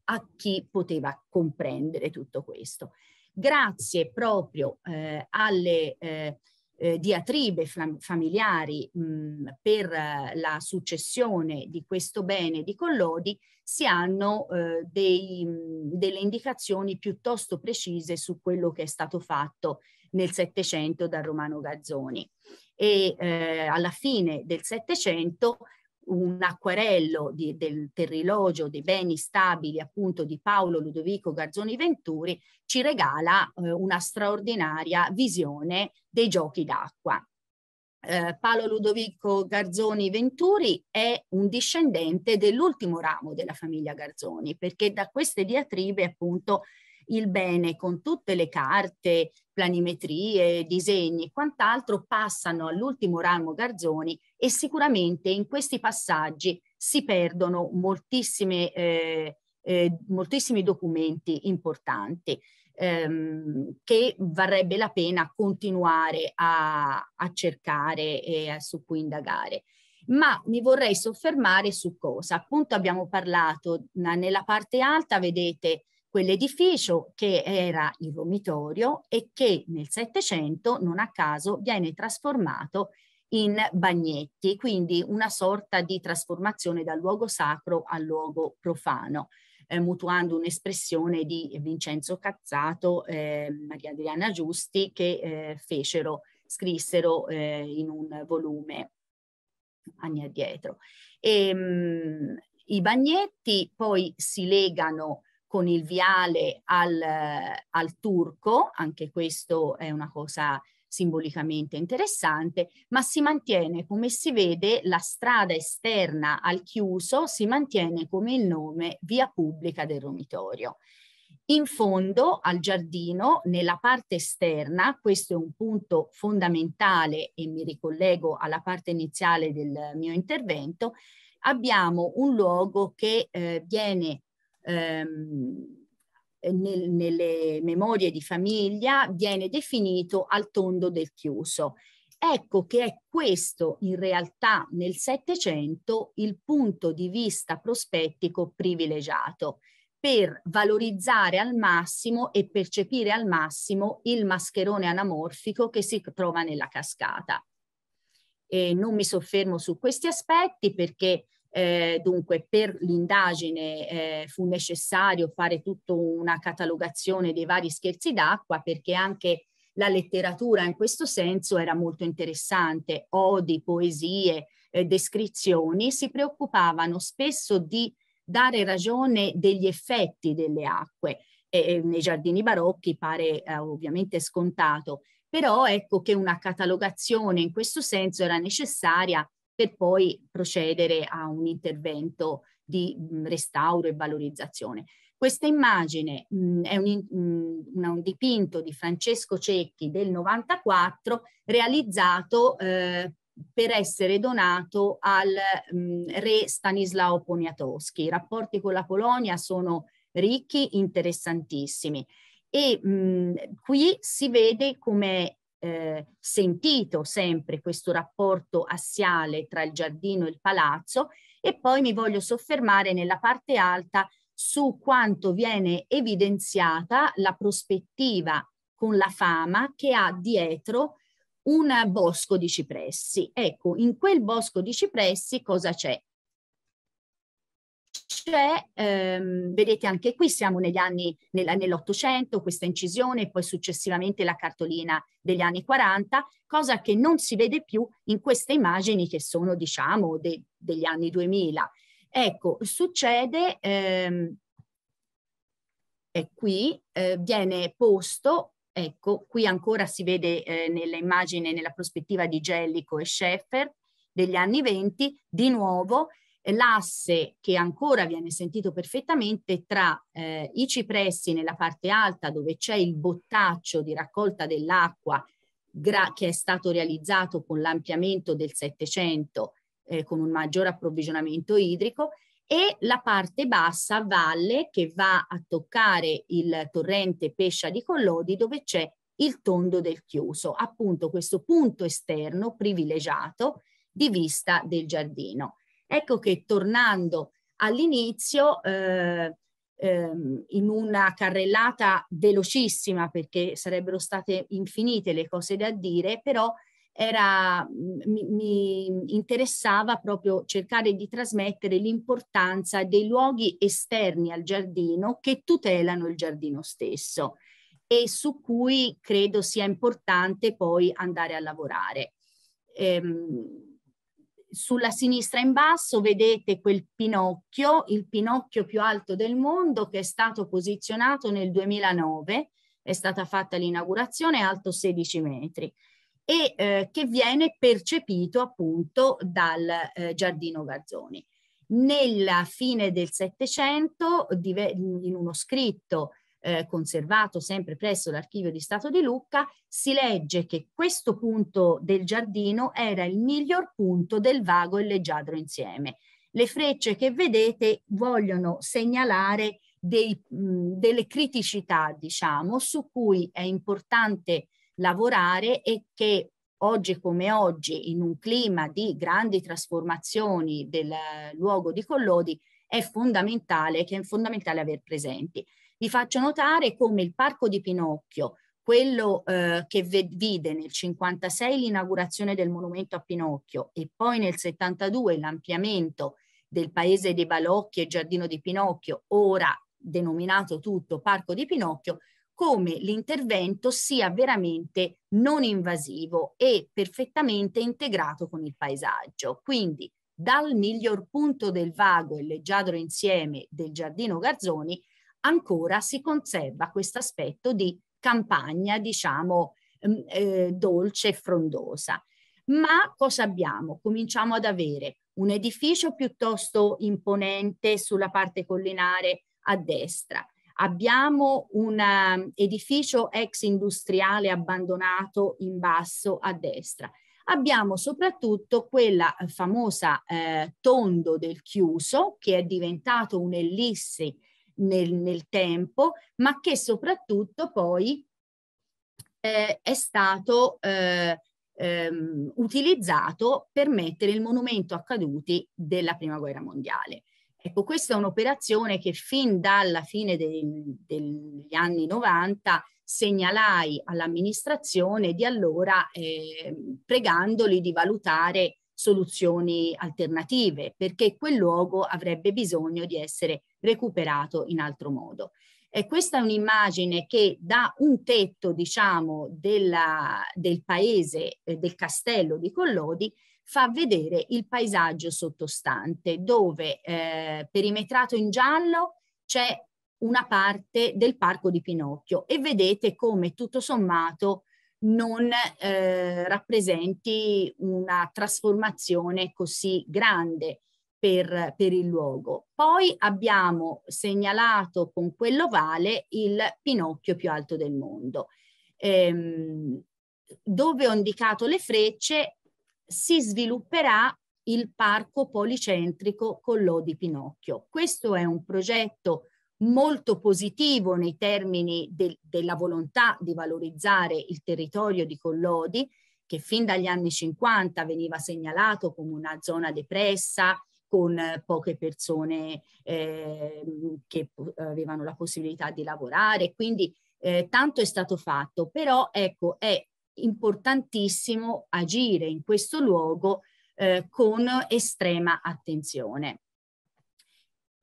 a chi poteva comprendere tutto questo. Grazie proprio eh, alle eh, eh, diatribe familiari mh, mm, per eh, la successione di questo bene di Collodi si hanno eh, dei, mh, mm, delle indicazioni piuttosto precise su quello che è stato fatto nel Settecento da Romano Gazzoni e eh, alla fine del Settecento un acquerello di, del terrilogio dei beni stabili appunto di Paolo Ludovico Garzoni Venturi ci regala eh, una straordinaria visione dei giochi d'acqua. Eh, Paolo Ludovico Garzoni Venturi è un discendente dell'ultimo ramo della famiglia Garzoni perché da queste diatribe appunto il bene con tutte le carte, planimetrie, disegni e quant'altro passano all'ultimo ramo Garzoni e sicuramente in questi passaggi si perdono moltissime, eh, eh, moltissimi documenti importanti ehm, che varrebbe la pena continuare a, a cercare e a, su cui indagare ma mi vorrei soffermare su cosa? Appunto abbiamo parlato nella parte alta, vedete quell'edificio che era il vomitorio e che nel Settecento, non a caso, viene trasformato in bagnetti, quindi una sorta di trasformazione dal luogo sacro al luogo profano, eh, mutuando un'espressione di Vincenzo Cazzato, eh, Maria Adriana Giusti, che eh, fecero, scrissero eh, in un volume anni addietro. E, ehm, mh, I bagnetti poi si legano con il viale al, al turco, anche questo è una cosa simbolicamente interessante, ma si mantiene, come si vede, la strada esterna al chiuso si mantiene come il nome via pubblica del romitorio. In fondo al giardino, nella parte esterna, questo è un punto fondamentale e mi ricollego alla parte iniziale del mio intervento, abbiamo un luogo che eh, viene ehm, nel, nelle memorie di famiglia viene definito al tondo del chiuso. Ecco che è questo in realtà nel Settecento il punto di vista prospettico privilegiato per valorizzare al massimo e percepire al massimo il mascherone anamorfico che si trova nella cascata. E non mi soffermo su questi aspetti perché eh, dunque per l'indagine eh, fu necessario fare tutta una catalogazione dei vari scherzi d'acqua perché anche la letteratura in questo senso era molto interessante, odi, poesie, eh, descrizioni, si preoccupavano spesso di dare ragione degli effetti delle acque. E, e nei giardini barocchi pare eh, ovviamente scontato, però ecco che una catalogazione in questo senso era necessaria per poi procedere a un intervento di mm, restauro e valorizzazione. Questa immagine mh, mm, è un, mh, mm, un, dipinto di Francesco Cecchi del 94 realizzato eh, per essere donato al mh, re Stanislao Poniatowski. I rapporti con la Polonia sono ricchi, interessantissimi. E mh, qui si vede come eh, sentito sempre questo rapporto assiale tra il giardino e il palazzo e poi mi voglio soffermare nella parte alta su quanto viene evidenziata la prospettiva con la fama che ha dietro un bosco di cipressi. Ecco, in quel bosco di cipressi cosa c'è? c'è, cioè, ehm, vedete anche qui siamo negli anni, nell'Ottocento, questa incisione, poi successivamente la cartolina degli anni 40, cosa che non si vede più in queste immagini che sono diciamo de, degli anni 2000. Ecco, succede, ehm, e qui eh, viene posto Ecco, qui ancora si vede eh, nell'immagine, nella prospettiva di Gellico e Scheffer degli anni 20, di nuovo l'asse che ancora viene sentito perfettamente tra eh, i cipressi nella parte alta dove c'è il bottaccio di raccolta dell'acqua che è stato realizzato con l'ampliamento del 700 eh, con un maggior approvvigionamento idrico e la parte bassa a valle che va a toccare il torrente Pescia di Collodi dove c'è il tondo del chiuso, appunto questo punto esterno privilegiato di vista del giardino. Ecco che tornando all'inizio, eh, ehm, in una carrellata velocissima, perché sarebbero state infinite le cose da dire, però era, mi, mi interessava proprio cercare di trasmettere l'importanza dei luoghi esterni al giardino che tutelano il giardino stesso e su cui credo sia importante poi andare a lavorare. Ehm, sulla sinistra in basso vedete quel Pinocchio, il Pinocchio più alto del mondo che è stato posizionato nel 2009, è stata fatta l'inaugurazione, alto 16 metri e eh, che viene percepito appunto dal eh, Giardino Garzoni. Nella fine del Settecento, in uno scritto eh, conservato sempre presso l'archivio di Stato di Lucca, si legge che questo punto del giardino era il miglior punto del vago e leggiadro insieme. Le frecce che vedete vogliono segnalare dei, mh, mm, delle criticità, diciamo, su cui è importante lavorare e che oggi come oggi, in un clima di grandi trasformazioni del eh, luogo di Collodi, è fondamentale, che è fondamentale aver presenti vi faccio notare come il Parco di Pinocchio, quello eh, che vide nel 1956 l'inaugurazione del monumento a Pinocchio e poi nel 1972 l'ampliamento del paese dei Balocchi e Giardino di Pinocchio, ora denominato tutto Parco di Pinocchio, come l'intervento sia veramente non invasivo e perfettamente integrato con il paesaggio. Quindi dal miglior punto del vago e leggiadro insieme del giardino Garzoni ancora si conserva questo aspetto di campagna, diciamo, mm, eh, dolce e frondosa. Ma cosa abbiamo? Cominciamo ad avere un edificio piuttosto imponente sulla parte collinare a destra. Abbiamo un ehm, edificio ex industriale abbandonato in basso a destra. Abbiamo soprattutto quella eh, famosa eh, tondo del chiuso che è diventato un'ellisse nel, nel tempo, ma che soprattutto poi eh, è stato eh, ehm, utilizzato per mettere il monumento a caduti della Prima Guerra Mondiale. Ecco, questa è un'operazione che fin dalla fine del, degli anni 90 segnalai all'amministrazione di allora eh, pregandoli di valutare soluzioni alternative, perché quel luogo avrebbe bisogno di essere recuperato in altro modo. E questa è un'immagine che da un tetto, diciamo, della, del paese, eh, del castello di Collodi, fa vedere il paesaggio sottostante, dove eh, perimetrato in giallo c'è una parte del parco di Pinocchio e vedete come tutto sommato non eh, rappresenti una trasformazione così grande per, per il luogo. Poi abbiamo segnalato con quell'ovale il Pinocchio più alto del mondo. Ehm, dove ho indicato le frecce si svilupperà il parco policentrico con l'O di Pinocchio. Questo è un progetto molto positivo nei termini de della volontà di valorizzare il territorio di Collodi, che fin dagli anni 50 veniva segnalato come una zona depressa, con eh, poche persone eh, che avevano la possibilità di lavorare, quindi eh, tanto è stato fatto, però ecco è importantissimo agire in questo luogo eh, con estrema attenzione.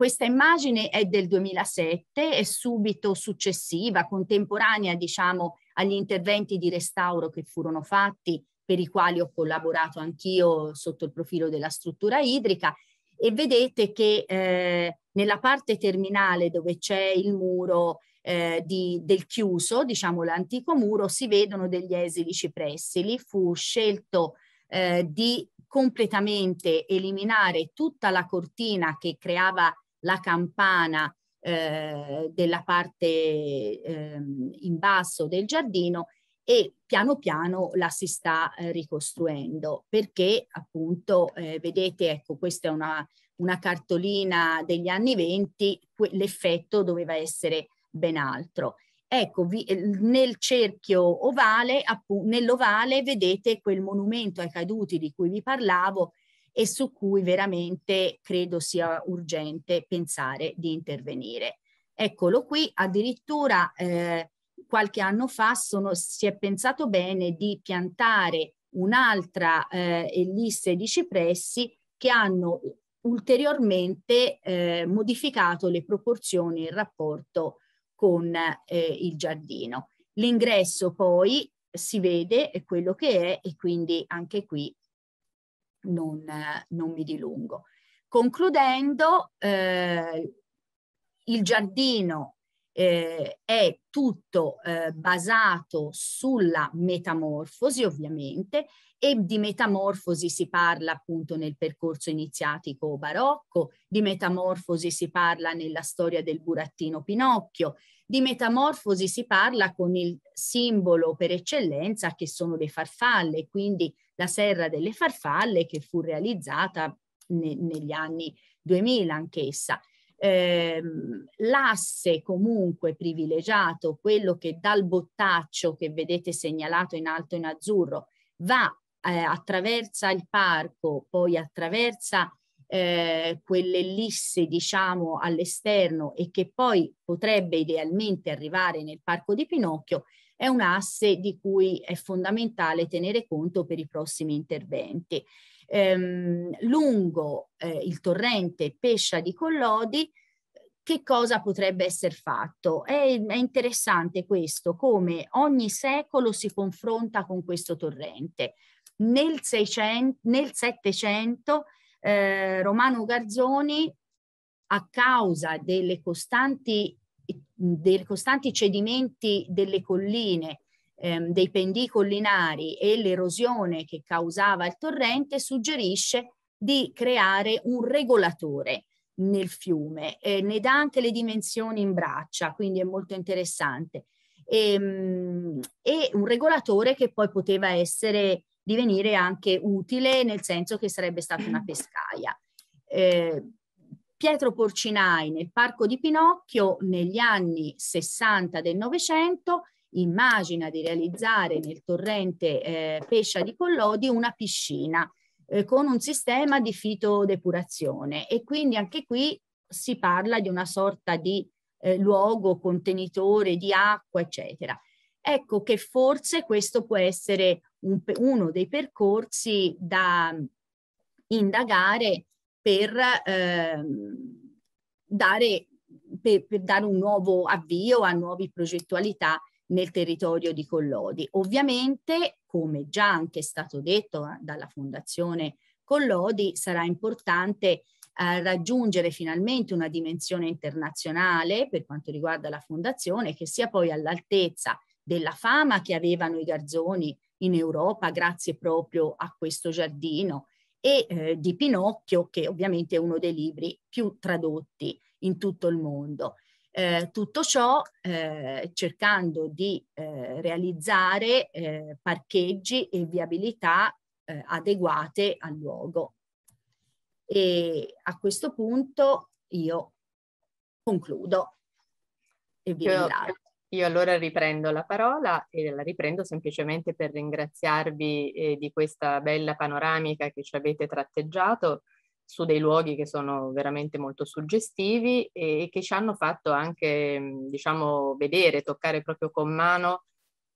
Questa immagine è del 2007, è subito successiva, contemporanea diciamo agli interventi di restauro che furono fatti per i quali ho collaborato anch'io sotto il profilo della struttura idrica e vedete che eh, nella parte terminale dove c'è il muro eh, di, del chiuso, diciamo l'antico muro, si vedono degli esili cipressi. Lì fu scelto eh, di completamente eliminare tutta la cortina che creava la campana eh, della parte eh, in basso del giardino e piano piano la si sta eh, ricostruendo perché appunto eh, vedete ecco questa è una, una cartolina degli anni 20 l'effetto doveva essere ben altro ecco vi, eh, nel cerchio ovale nell'ovale vedete quel monumento ai caduti di cui vi parlavo e su cui veramente credo sia urgente pensare di intervenire. Eccolo qui, addirittura eh, qualche anno fa sono, si è pensato bene di piantare un'altra eh, ellisse di cipressi che hanno ulteriormente eh, modificato le proporzioni in rapporto con eh, il giardino. L'ingresso poi si vede è quello che è e quindi anche qui non, eh, non mi dilungo. Concludendo, eh, il giardino eh, è tutto eh, basato sulla metamorfosi ovviamente e di metamorfosi si parla appunto nel percorso iniziatico barocco, di metamorfosi si parla nella storia del burattino Pinocchio, di metamorfosi si parla con il simbolo per eccellenza che sono le farfalle, quindi la serra delle farfalle che fu realizzata ne, negli anni 2000 anch'essa. Eh, l'asse comunque privilegiato, quello che dal bottaccio che vedete segnalato in alto in azzurro va eh, attraversa il parco, poi attraversa eh, quell'ellisse diciamo all'esterno e che poi potrebbe idealmente arrivare nel parco di Pinocchio è un asse di cui è fondamentale tenere conto per i prossimi interventi. Ehm, lungo eh, il torrente Pescia di Collodi che cosa potrebbe essere fatto? È, è, interessante questo, come ogni secolo si confronta con questo torrente. Nel, 600, nel 700 eh, Romano Garzoni, a causa costanti, dei costanti cedimenti delle colline, ehm, dei pendii collinari e l'erosione che causava il torrente, suggerisce di creare un regolatore nel fiume. Eh, ne dà anche le dimensioni in braccia, quindi è molto interessante. E, ehm, e un regolatore che poi poteva essere divenire anche utile nel senso che sarebbe stata una pescaia. Eh, Pietro Porcinai nel Parco di Pinocchio negli anni 60 del Novecento immagina di realizzare nel torrente eh, Pescia di Collodi una piscina eh, con un sistema di fitodepurazione e quindi anche qui si parla di una sorta di eh, luogo contenitore di acqua eccetera. Ecco che forse questo può essere un, uno dei percorsi da mm, indagare per, eh, dare, per, per dare un nuovo avvio a nuove progettualità nel territorio di Collodi. Ovviamente, come già anche stato detto eh, dalla Fondazione Collodi, sarà importante eh, raggiungere finalmente una dimensione internazionale per quanto riguarda la Fondazione che sia poi all'altezza della fama che avevano i garzoni in Europa grazie proprio a questo giardino e eh, di Pinocchio che ovviamente è uno dei libri più tradotti in tutto il mondo. Eh, tutto ciò eh, cercando di eh, realizzare eh, parcheggi e viabilità eh, adeguate al luogo. E a questo punto io concludo e vi ringrazio. Io allora riprendo la parola e la riprendo semplicemente per ringraziarvi eh, di questa bella panoramica che ci avete tratteggiato su dei luoghi che sono veramente molto suggestivi e, e che ci hanno fatto anche, mm, diciamo, vedere, toccare proprio con mano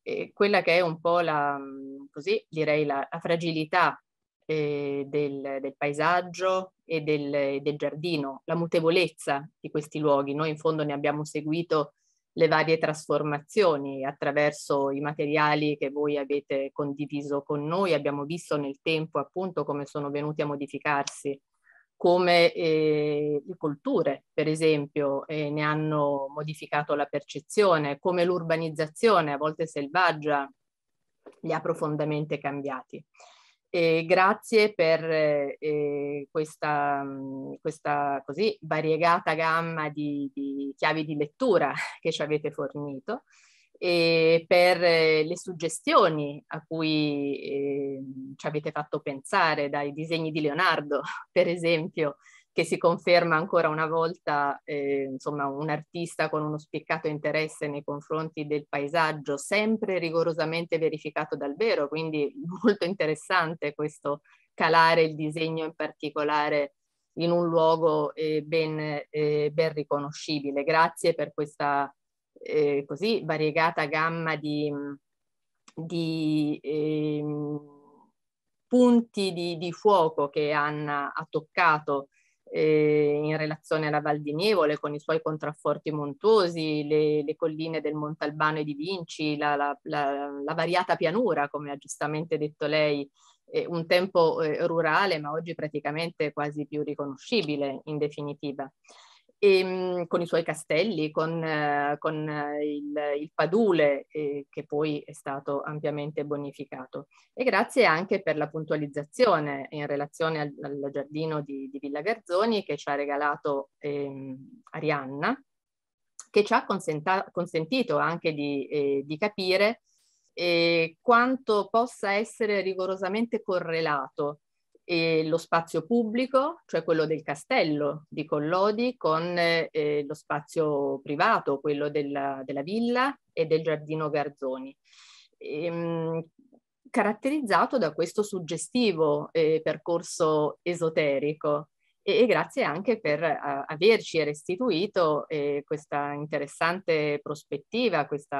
eh, quella che è un po' la, mm, così, direi, la, la fragilità eh, del, del, paesaggio e del, del giardino, la mutevolezza di questi luoghi. Noi in fondo ne abbiamo seguito le varie trasformazioni attraverso i materiali che voi avete condiviso con noi. Abbiamo visto nel tempo appunto come sono venuti a modificarsi, come eh, le culture, per esempio, eh, ne hanno modificato la percezione, come l'urbanizzazione, a volte selvaggia, li ha profondamente cambiati. E grazie per eh, questa, mm, questa, così variegata gamma di, di, chiavi di lettura che ci avete fornito e per eh, le suggestioni a cui eh, ci avete fatto pensare dai disegni di Leonardo, per esempio, che si conferma ancora una volta eh, insomma, un artista con uno spiccato interesse nei confronti del paesaggio, sempre rigorosamente verificato dal vero, quindi molto interessante questo calare il disegno in particolare in un luogo eh, ben, eh, ben, riconoscibile. Grazie per questa eh, così variegata gamma di, di ehm, punti di, di fuoco che Anna ha toccato eh, in relazione alla Val di Nievole con i suoi contrafforti montuosi, le, le colline del Montalbano e di Vinci, la, la, la, la, variata pianura, come ha giustamente detto lei, eh, un tempo eh, rurale ma oggi praticamente quasi più riconoscibile in definitiva e, ehm, con i suoi castelli, con, eh, con eh, il, il, Padule eh, che poi è stato ampiamente bonificato. E grazie anche per la puntualizzazione in relazione al, al giardino di, di, Villa Garzoni che ci ha regalato eh, Arianna, che ci ha consentito anche di, eh, di capire quanto possa essere rigorosamente correlato e lo spazio pubblico, cioè quello del castello di Collodi, con eh, lo spazio privato, quello della, della, villa e del giardino Garzoni. Ehm, caratterizzato da questo suggestivo eh, percorso esoterico e, e, grazie anche per a, averci restituito eh, questa interessante prospettiva, questo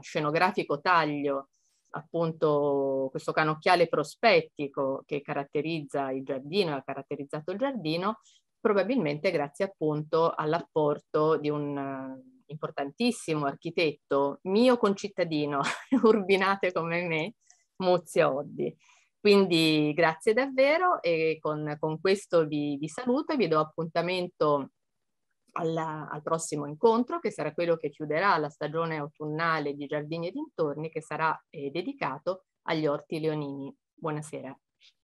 scenografico taglio appunto questo canocchiale prospettico che caratterizza il giardino, ha caratterizzato il giardino, probabilmente grazie appunto all'apporto di un eh, importantissimo architetto, mio concittadino, urbinate come me, Muzio Oddi. Quindi grazie davvero e con, con questo vi, vi saluto e vi do appuntamento alla, al prossimo incontro, che sarà quello che chiuderà la stagione autunnale di Giardini e dintorni, che sarà eh, dedicato agli orti leonini. Buonasera.